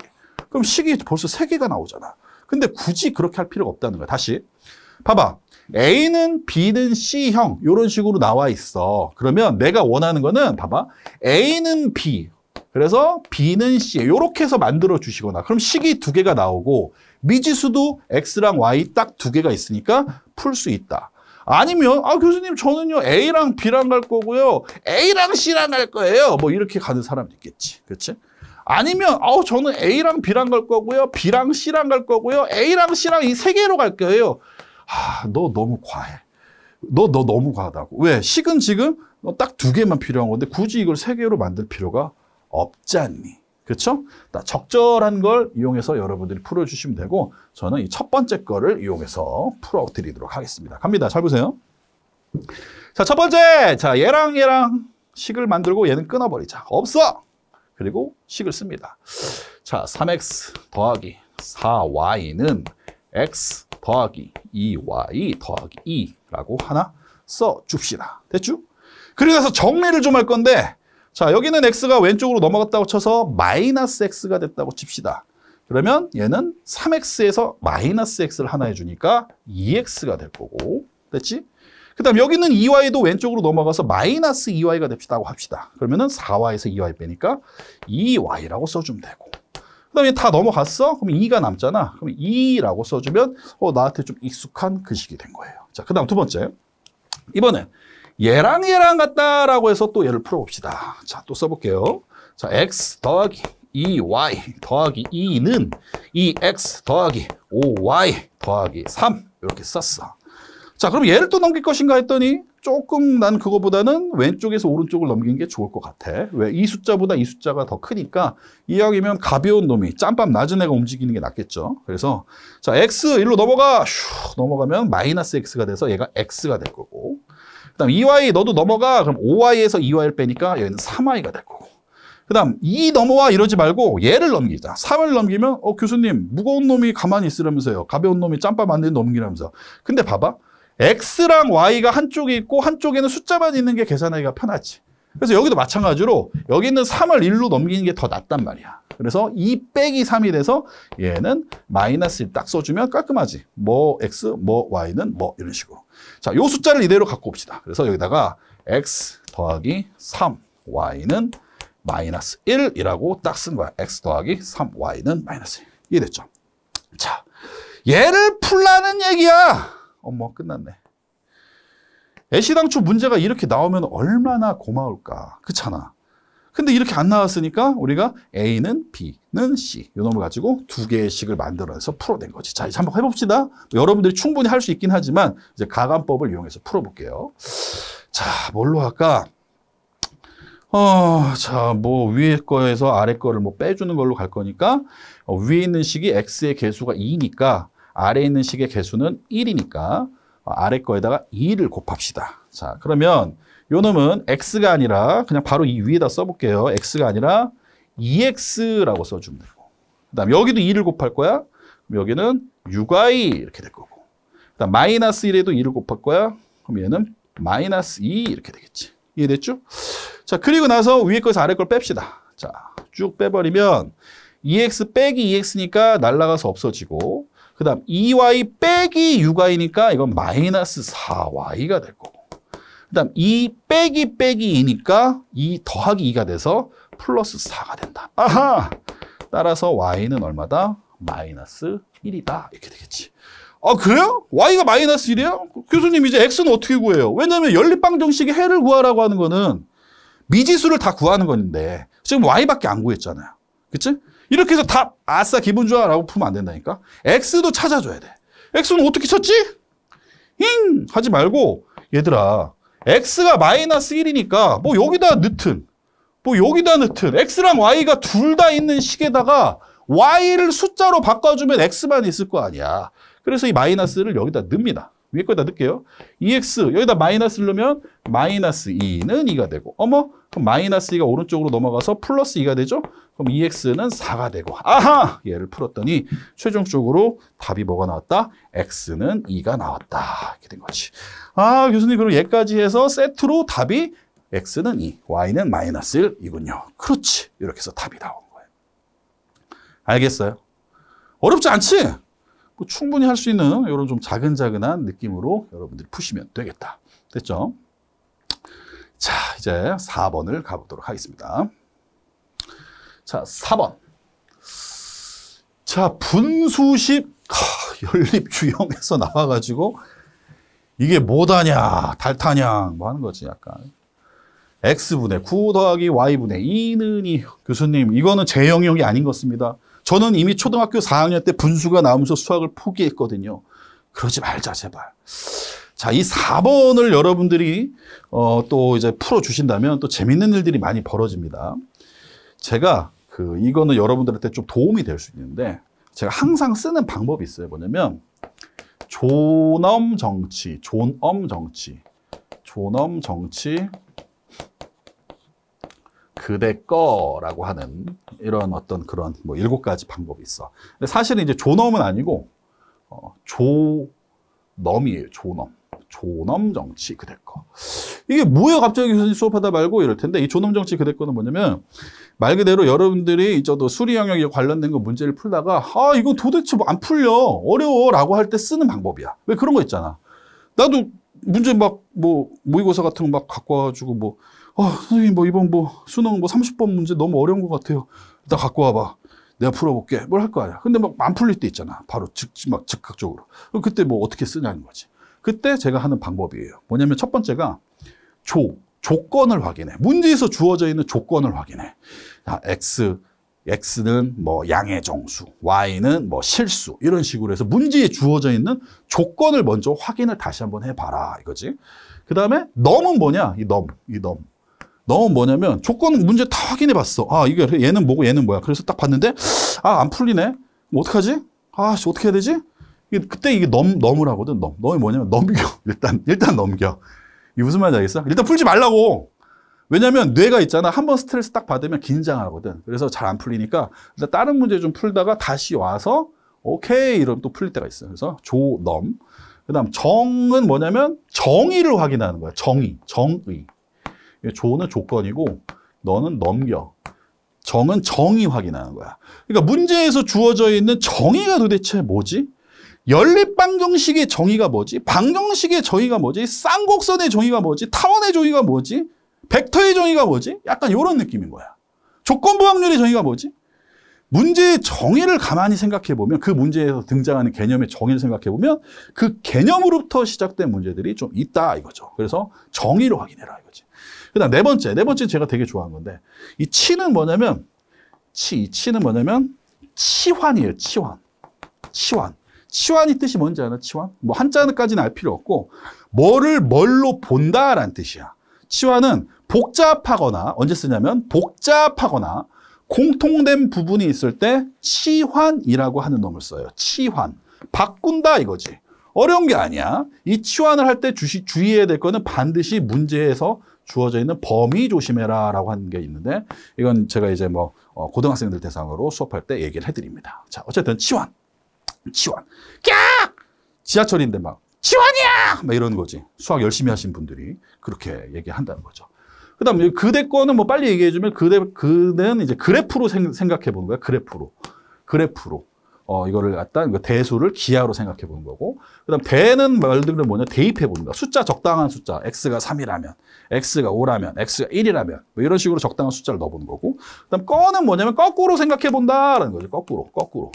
그럼 식이 벌써 세개가 나오잖아. 근데 굳이 그렇게 할 필요가 없다는 거야. 다시. 봐봐. A는 B는 C형 이런 식으로 나와 있어. 그러면 내가 원하는 거는 봐봐. A는 B. 그래서 B는 C. 이렇게 해서 만들어 주시거나 그럼 식이 두 개가 나오고 미지수도 X랑 Y 딱 두 개가 있으니까 풀 수 있다. 아니면 아 교수님 저는요 A랑 B랑 갈 거고요 A랑 C랑 갈 거예요 뭐 이렇게 가는 사람 있겠지 그렇지? 아니면 어 저는 A랑 B랑 갈 거고요 B랑 C랑 갈 거고요 A랑 C랑 이 세 개로 갈 거예요 아, 너 너무 과해. 너, 너 너무 과하다고. 왜? 식은 지금 뭐 딱두 개만 필요한 건데 굳이 이걸 세 개로 만들 필요가 없지 않니? 그렇죠? 적절한 걸 이용해서 여러분들이 풀어주시면 되고 저는 이 첫 번째 거를 이용해서 풀어드리도록 하겠습니다. 갑니다. 잘 보세요. 자, 첫 번째. 자, 얘랑 얘랑 식을 만들고 얘는 끊어버리자. 없어! 그리고 식을 씁니다. 자, 3x 더하기 4y는 x 더하기 2y 더하기 2라고 하나 써줍시다. 됐죠? 그리고 나서 정리를 좀 할 건데 자 여기는 x가 왼쪽으로 넘어갔다고 쳐서 마이너스 x가 됐다고 칩시다. 그러면 얘는 3x에서 마이너스 x를 하나 해주니까 2x가 될 거고 됐지? 그 다음 여기는 2y도 왼쪽으로 넘어가서 마이너스 2y가 됩시다고 합시다. 그러면은 4y에서 2y 빼니까 2y라고 써주면 되고 그다음에 다 넘어갔어? 그럼 2가 남잖아. 그럼 2라고 써주면 어, 나한테 좀 익숙한 글씨가 된 거예요. 자, 그다음 두 번째. 이번에 얘랑 얘랑 같다라고 해서 또 얘를 풀어봅시다. 자, 또 써볼게요. 자, x 더하기 2y 더하기 2는 2x 더하기 5y 더하기 3 이렇게 썼어. 자, 그럼 얘를 또 넘길 것인가 했더니 조금 난 그거보다는 왼쪽에서 오른쪽을 넘기는 게 좋을 것 같아. 왜? 이 숫자보다 이 숫자가 더 크니까 이왕이면 가벼운 놈이 짬밥 낮은 애가 움직이는 게 낫겠죠. 그래서 자, x 1로 넘어가. 슈, 넘어가면 마이너스 x가 돼서 얘가 x가 될 거고. 그다음 2y 너도 넘어가. 그럼 5y에서 2y를 빼니까 얘기는 3y가 될 거고. 그다음 2 넘어와 이러지 말고 얘를 넘기자. 3을 넘기면 어 교수님 무거운 놈이 가만히 있으라면서요. 가벼운 놈이 짬밥 안 되는 넘기라면서. 근데 봐봐. X랑 Y가 한쪽에 있고 한쪽에는 숫자만 있는 게 계산하기가 편하지. 그래서 여기도 마찬가지로 여기 있는 3을 1로 넘기는 게 더 낫단 말이야. 그래서 2 빼기 3이 돼서 얘는 마이너스 1 딱 써주면 깔끔하지. 뭐 X, 뭐 Y는 뭐 이런 식으로. 자, 요 숫자를 이대로 갖고 옵시다. 그래서 여기다가 X 더하기 3, Y는 마이너스 1이라고 딱 쓴 거야. X 더하기 3, Y는 마이너스 1. 이해됐죠? 자, 얘를 풀라는 얘기야. 어머 끝났네. 애시당초 문제가 이렇게 나오면 얼마나 고마울까. 그렇잖아. 근데 이렇게 안 나왔으니까 우리가 A는 B는 C 이 놈을 가지고 두 개의 식을 만들어서 풀어낸 거지. 자, 이제 한번 해봅시다. 뭐 여러분들이 충분히 할 수 있긴 하지만 이제 가감법을 이용해서 풀어볼게요. 자, 뭘로 할까? 어, 자, 뭐 위에 거에서 아래 거를 뭐 빼주는 걸로 갈 거니까 어, 위에 있는 식이 x의 개수가 2니까 아래에 있는 식의 개수는 1이니까 아래 거에다가 2를 곱합시다. 자, 그러면 요 놈은 x가 아니라 그냥 바로 이 위에다 써볼게요. x가 아니라 2x라고 써주면 되고 그 다음 여기도 2를 곱할 거야. 그럼 여기는 6i 이렇게 될 거고 그 다음 마이너스 1에도 2를 곱할 거야. 그럼 얘는 마이너스 2 이렇게 되겠지. 이해됐죠? 자, 그리고 나서 위에 거에서 아래 걸 뺍시다. 자, 쭉 빼버리면 2x 빼기 2x니까 날라가서 없어지고 그 다음 2y 빼기 6y니까 이건 마이너스 4y가 될 거고 그 다음 2 빼기 빼기 2니까 2 더하기 2가 돼서 플러스 4가 된다. 아하! 따라서 y는 얼마다? 마이너스 1이다. 이렇게 되겠지. 아 그래요? y가 마이너스 1이에요? 교수님 이제 x는 어떻게 구해요? 왜냐하면 연립방 정식의 해를 구하라고 하는 거는 미지수를 다 구하는 건데 지금 y밖에 안 구했잖아요. 그치? 이렇게 해서 다 아싸 기분 좋아라고 풀면 안 된다니까. X도 찾아줘야 돼. X는 어떻게 찾지? 힝 하지 말고 얘들아 X가 마이너스 1이니까 뭐 여기다 넣든 뭐 여기다 넣든 X랑 Y가 둘 다 있는 식에다가 Y를 숫자로 바꿔주면 X만 있을 거 아니야. 그래서 이 마이너스를 여기다 넣습니다. 위에 거다 넣을게요. EX 여기다 마이너스를 넣으면 마이너스 2는 2가 되고 어머 그럼 마이너스 2가 오른쪽으로 넘어가서 플러스 2가 되죠. 그럼 EX는 4가 되고 아하 얘를 풀었더니 최종적으로 답이 뭐가 나왔다? X는 2가 나왔다. 이렇게 된 거지. 아 교수님 그럼 얘까지 해서 세트로 답이 X는 2, e, Y는 마이너스 1이군요. 그렇지. 이렇게 해서 답이 나온 거예요. 알겠어요? 어렵지 않지? 뭐 충분히 할 수 있는 이런 좀 자근자근한 느낌으로 여러분들이 푸시면 되겠다. 됐죠? 자, 이제 4번을 가보도록 하겠습니다. 자, 4번. 자, 분수식 연립주형에서 나와가지고 이게 뭐다냐, 달타냐뭐 하는 거지 약간. x분의 9 더하기 y분의 2는 이 교수님 이거는 제 영역이 아닌 것입니다. 저는 이미 초등학교 4학년 때 분수가 나오면서 수학을 포기했거든요. 그러지 말자, 제발. 자, 이 4번을 여러분들이 어, 또 이제 풀어주신다면 또 재밌는 일들이 많이 벌어집니다. 제가 그, 이거는 여러분들한테 좀 도움이 될 수 있는데 제가 항상 쓰는 방법이 있어요. 뭐냐면 존엄 정치, 존엄 정치, 존엄 정치, 그대 거라고 하는 이런 어떤 그런 뭐 일곱 가지 방법이 있어. 근데 사실은 이제 존엄은 아니고 어, 조넘이에요. 존엄. 존엄 정치 그대 거. 이게 뭐야 갑자기 교수님 수업하다 말고 이럴 텐데 이 존엄 정치 그대 거는 뭐냐면 말 그대로 여러분들이 저도 수리 영역에 관련된 거 문제를 풀다가 아 이거 도대체 뭐안 풀려 어려워라고 할 때 쓰는 방법이야. 왜 그런 거 있잖아. 나도 문제 막 뭐 모의고사 같은 거 막 갖고 와가지고 뭐 어, 선생님 뭐 이번 뭐 수능 뭐 30번 문제 너무 어려운 것 같아요. 일단 갖고 와봐. 내가 풀어볼게. 뭘 할 거 아니야. 근데 막 안 풀릴 때 있잖아. 바로 즉, 막 즉각적으로. 그럼 그때 뭐 어떻게 쓰냐는 거지. 그때 제가 하는 방법이에요. 뭐냐면 첫 번째가 조, 조건을 확인해. 문제에서 주어져 있는 조건을 확인해. 자, X, X는 뭐 양의 정수, Y는 뭐 실수 이런 식으로 해서 문제에 주어져 있는 조건을 먼저 확인을 다시 한번 해봐라 이거지. 그 다음에 넘은 뭐냐? 이 넘, 이 넘. 너무 뭐냐면 조건 문제 다 확인해 봤어. 아, 이게 얘는 뭐고 얘는 뭐야. 그래서 딱 봤는데 아, 안 풀리네. 뭐 어떡하지? 아, 어떻게 해야 되지? 이게 그때 이게 넘 넘으라거든. 넘. 넘이 뭐냐면 넘겨. (laughs) 일단 일단 넘겨. 이 무슨 말인지 알겠어? 일단 풀지 말라고. 왜냐면 뇌가 있잖아. 한번 스트레스 딱 받으면 긴장하거든. 그래서 잘 안 풀리니까 일단 다른 문제 좀 풀다가 다시 와서 오케이 이러면 또 풀릴 때가 있어요. 그래서 조넘. 그다음 정은 뭐냐면 정의를 확인하는 거야. 정의, 정의. 조언은 조건이고 너는 넘겨. 정은 정의 확인하는 거야. 그러니까 문제에서 주어져 있는 정의가 도대체 뭐지? 연립방정식의 정의가 뭐지? 방정식의 정의가 뭐지? 쌍곡선의 정의가 뭐지? 타원의 정의가 뭐지? 벡터의 정의가 뭐지? 약간 이런 느낌인 거야. 조건부 확률의 정의가 뭐지? 문제의 정의를 가만히 생각해 보면 그 문제에서 등장하는 개념의 정의를 생각해 보면 그 개념으로부터 시작된 문제들이 좀 있다 이거죠. 그래서 정의로 확인해라 이거지. 그다음 네 번째, 네 번째 제가 되게 좋아한 건데 이 치는 뭐냐면 치, 이 치는 뭐냐면 치환이에요. 치환, 치환. 치환이 뜻이 뭔지 아나? 치환? 뭐 한자까지는 알 필요 없고 뭐를 뭘로 본다라는 뜻이야. 치환은 복잡하거나 언제 쓰냐면 복잡하거나 공통된 부분이 있을 때 치환이라고 하는 놈을 써요. 치환. 바꾼다 이거지. 어려운 게 아니야. 이 치환을 할 때 주의해야 될 거는 반드시 문제에서 주어져 있는 범위 조심해라 라고 하는 게 있는데 이건 제가 이제 뭐 어, 고등학생들 대상으로 수업할 때 얘기를 해드립니다. 자, 어쨌든 치환. 치환. 야! 지하철인데 막 치환이야! 막이런 거지. 수학 열심히 하신 분들이 그렇게 얘기한다는 거죠. 그다음에 그대 거는 뭐 빨리 얘기해주면 그대 그대는 이제 그래프로 생, 각해 보는 거야. 그래프로 그래프로 어 이거를 갖다 대수를 기하로 생각해 보는 거고 그다음 배는말 그대로 뭐냐 대입해 보는 거야. 숫자 적당한 숫자 x가 3이라면 x가 5라면 x가 1이라면 뭐 이런 식으로 적당한 숫자를 넣어보는 거고 그다음 거는 뭐냐면 거꾸로 생각해 본다라는 거죠. 거꾸로 거꾸로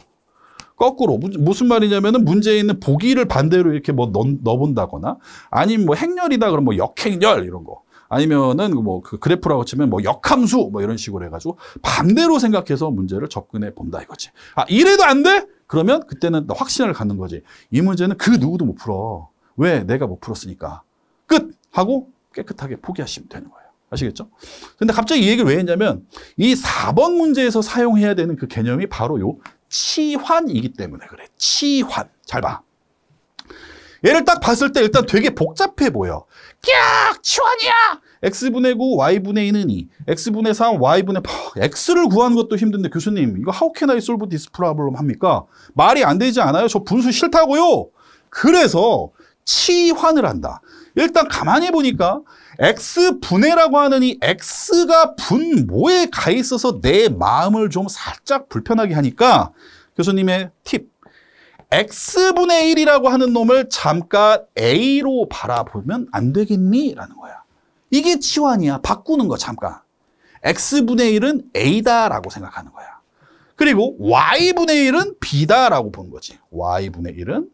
거꾸로 무슨 말이냐면은 문제에 있는 보기를 반대로 이렇게 뭐 넣, 넣어본다거나 아니면 뭐 행렬이다 그러면 뭐 역행렬 이런 거 아니면은 뭐 그 그래프라고 치면 뭐 역함수 뭐 이런 식으로 해가지고 반대로 생각해서 문제를 접근해 본다 이거지. 아, 이래도 안 돼? 그러면 그때는 확신을 갖는 거지. 이 문제는 그 누구도 못 풀어. 왜? 내가 못 풀었으니까. 끝! 하고 깨끗하게 포기하시면 되는 거예요. 아시겠죠? 근데 갑자기 이 얘기를 왜 했냐면 이 4번 문제에서 사용해야 되는 그 개념이 바로 요 치환이기 때문에 그래. 치환. 잘 봐. 얘를 딱 봤을 때 일단 되게 복잡해 보여. 깍! 치환이야! x분의 9, y분의 2는 2, x분의 3, y분의 8, x를 구하는 것도 힘든데 교수님 이거 how can I solve this problem 합니까? 말이 안 되지 않아요? 저 분수 싫다고요! 그래서 치환을 한다. 일단 가만히 보니까 x분해라고 하는 이 x가 분모에 가 있어서 내 마음을 좀 살짝 불편하게 하니까 교수님의 팁 x분의 1이라고 하는 놈을 잠깐 a로 바라보면 안 되겠니? 라는 거야. 이게 치환이야. 바꾸는 거 잠깐. x분의 1은 a다라고 생각하는 거야. 그리고 y분의 1은 b다라고 보는 거지. y분의 1은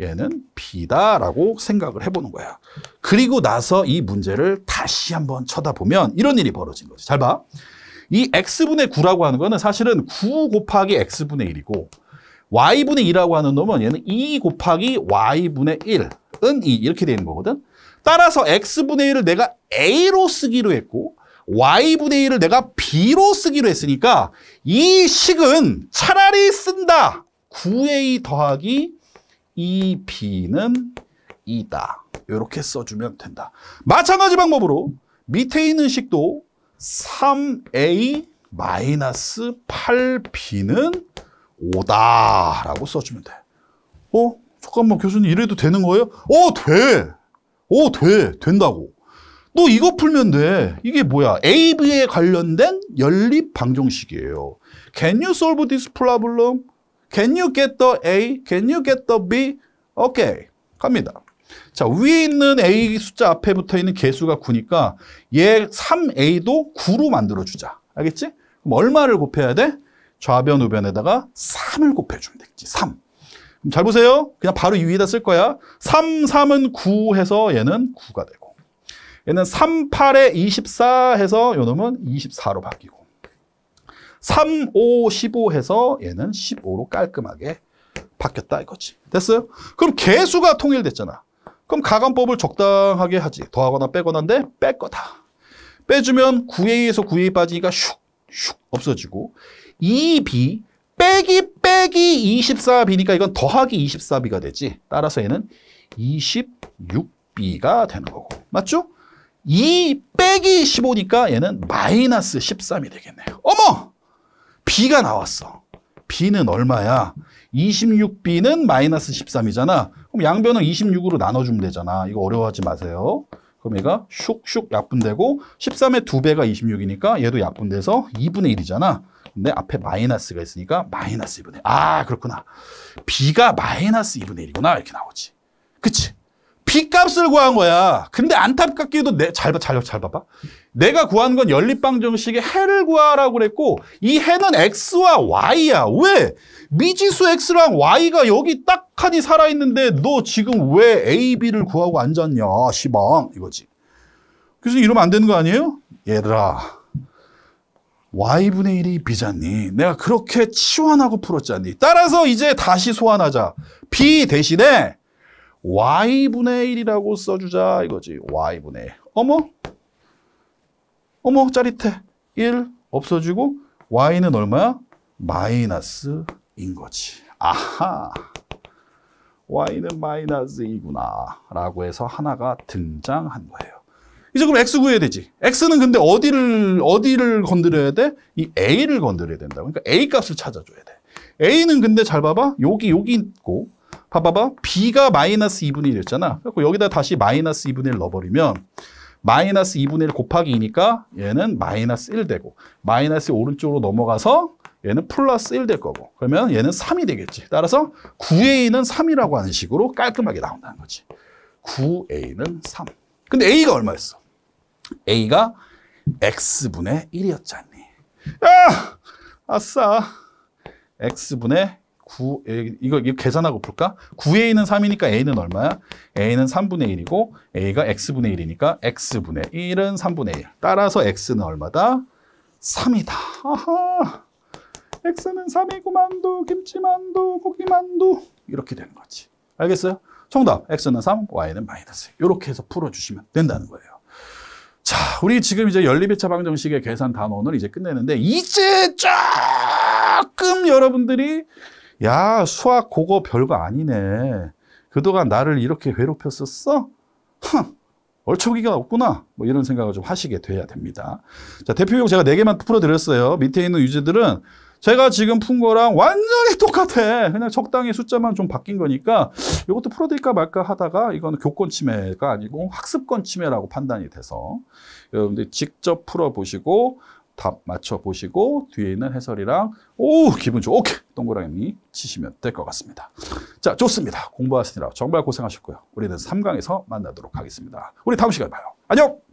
얘는 b다라고 생각을 해보는 거야. 그리고 나서 이 문제를 다시 한번 쳐다보면 이런 일이 벌어진 거지. 잘 봐. 이 x분의 9라고 하는 거는 사실은 9 곱하기 x분의 1이고 y분의 2라고 하는 놈은 얘는 2 e 곱하기 y분의 1은 2 이렇게 되는 거거든. 따라서 x분의 1을 내가 a로 쓰기로 했고 y분의 1을 내가 b로 쓰기로 했으니까 이 식은 차라리 쓴다. 9a 더하기 2b는 2다. 이렇게 써주면 된다. 마찬가지 방법으로 밑에 있는 식도 3a 마이너스 8b는 오다라고 써주면 돼. 어? 잠깐만 교수님 이래도 되는 거예요? 어 돼! 어 돼! 된다고. 너 이거 풀면 돼. 이게 뭐야? AV에 관련된 연립 방정식이에요. Can you solve this problem? Can you get the A? Can you get the B? 오케이. 갑니다. 자, 위에 있는 A 숫자 앞에 붙어 있는 개수가 9니까 얘 3A도 9로 만들어 주자. 알겠지? 그럼 얼마를 곱해야 돼? 좌변 우변에다가 3을 곱해주면 되겠지. 3. 잘 보세요. 그냥 바로 위에다 쓸 거야. 3, 3은 9 해서 얘는 9가 되고 얘는 3, 8에 24 해서 요 놈은 24로 바뀌고 3, 5, 15 해서 얘는 15로 깔끔하게 바뀌었다 이거지. 됐어요? 그럼 개수가 통일됐잖아. 그럼 가감법을 적당하게 하지. 더하거나 빼거나인데 뺄 거다. 빼주면 9A에서 에 9A 빠지니까 슉, 슉 없어지고 2b 빼기 빼기 24b니까 이건 더하기 24b가 되지. 따라서 얘는 26b가 되는 거고. 맞죠? 2 빼기 15니까 얘는 마이너스 13이 되겠네요. 어머! b가 나왔어. b는 얼마야? 26b는 마이너스 13이잖아. 그럼 양변을 26으로 나눠주면 되잖아. 이거 어려워하지 마세요. 그럼 얘가 슉슉 약분되고 13의 2배가 26이니까 얘도 약분돼서 2분의 1이잖아. 근데 앞에 마이너스가 있으니까 마이너스 2분의 1. 아 그렇구나. B가 마이너스 2분의 1이구나 이렇게 나오지. 그치? B값을 구한 거야. 근데 안타깝게도 내, 잘, 봐, 잘, 잘 봐봐. 내가 구한 건 연립방정식의 해를 구하라고 그랬고 이 해는 X와 Y야. 왜? 미지수 X랑 Y가 여기 딱하니 살아있는데 너 지금 왜 A, B를 구하고 앉았냐. 시방 이거지. 그래서 이러면 안 되는 거 아니에요? 얘들아 y분의 1이 b잖니. 내가 그렇게 치환하고 풀었잖니. 따라서 이제 다시 소환하자. b 대신에 y분의 1이라고 써주자 이거지. y분의 1. 어머? 어머 짜릿해. 1 없어지고 y는 얼마야? 마이너스인 거지. 아하. y는 마이너스 2구나 라고 해서 하나가 등장한 거예요. 이제 그럼 X 구해야 되지. X는 근데 어디를, 어디를 건드려야 돼? 이 A를 건드려야 된다. 그러니까 A 값을 찾아줘야 돼. A는 근데 잘 봐봐. 여기, 여기 있고. 봐봐봐. B가 마이너스 2분의 1이었잖아. 그래서 여기다 다시 마이너스 2분의 1 넣어버리면 마이너스 2분의 1 곱하기 2니까 얘는 마이너스 1 되고 마이너스 오른쪽으로 넘어가서 얘는 플러스 1 될 거고 그러면 얘는 3이 되겠지. 따라서 9A는 3이라고 하는 식으로 깔끔하게 나온다는 거지. 9A는 3. 근데 A가 얼마였어? A가 X분의 1이었잖니. 야! 아, 아싸. X분의 9, 이거, 이거 계산하고 볼까? 9A는 3이니까 A는 얼마야? A는 3분의 1이고 A가 X분의 1이니까 X분의 1은 3분의 1. 따라서 X는 얼마다? 3이다. 아하. X는 3이고만두, 김치만두, 고기만두 이렇게 되는 거지. 알겠어요? 정답 X는 3, Y는 마이너스. 이렇게 해서 풀어주시면 된다는 거예요. 자, 우리 지금 이제 연립이차 방정식의 계산 단원을 이제 끝내는데 이제 조금 여러분들이 야, 수학 고거 별거 아니네. 그동안 나를 이렇게 괴롭혔었어? 흥, 얼초기가 없구나. 뭐 이런 생각을 좀 하시게 돼야 됩니다. 자, 대표용 제가 네개만 풀어드렸어요. 밑에 있는 유지들은 제가 지금 푼 거랑 완전히 똑같아. 그냥 적당히 숫자만 좀 바뀐 거니까 이것도 풀어드릴까 말까 하다가 이건 교권 침해가 아니고 학습권 침해라고 판단이 돼서 여러분들이 직접 풀어보시고 답 맞춰보시고 뒤에 있는 해설이랑 오 기분 좋아 오케이 동그라미 치시면 될 것 같습니다 자 좋습니다 공부하시느라 정말 고생하셨고요 우리는 3강에서 만나도록 하겠습니다 우리 다음 시간에 봐요 안녕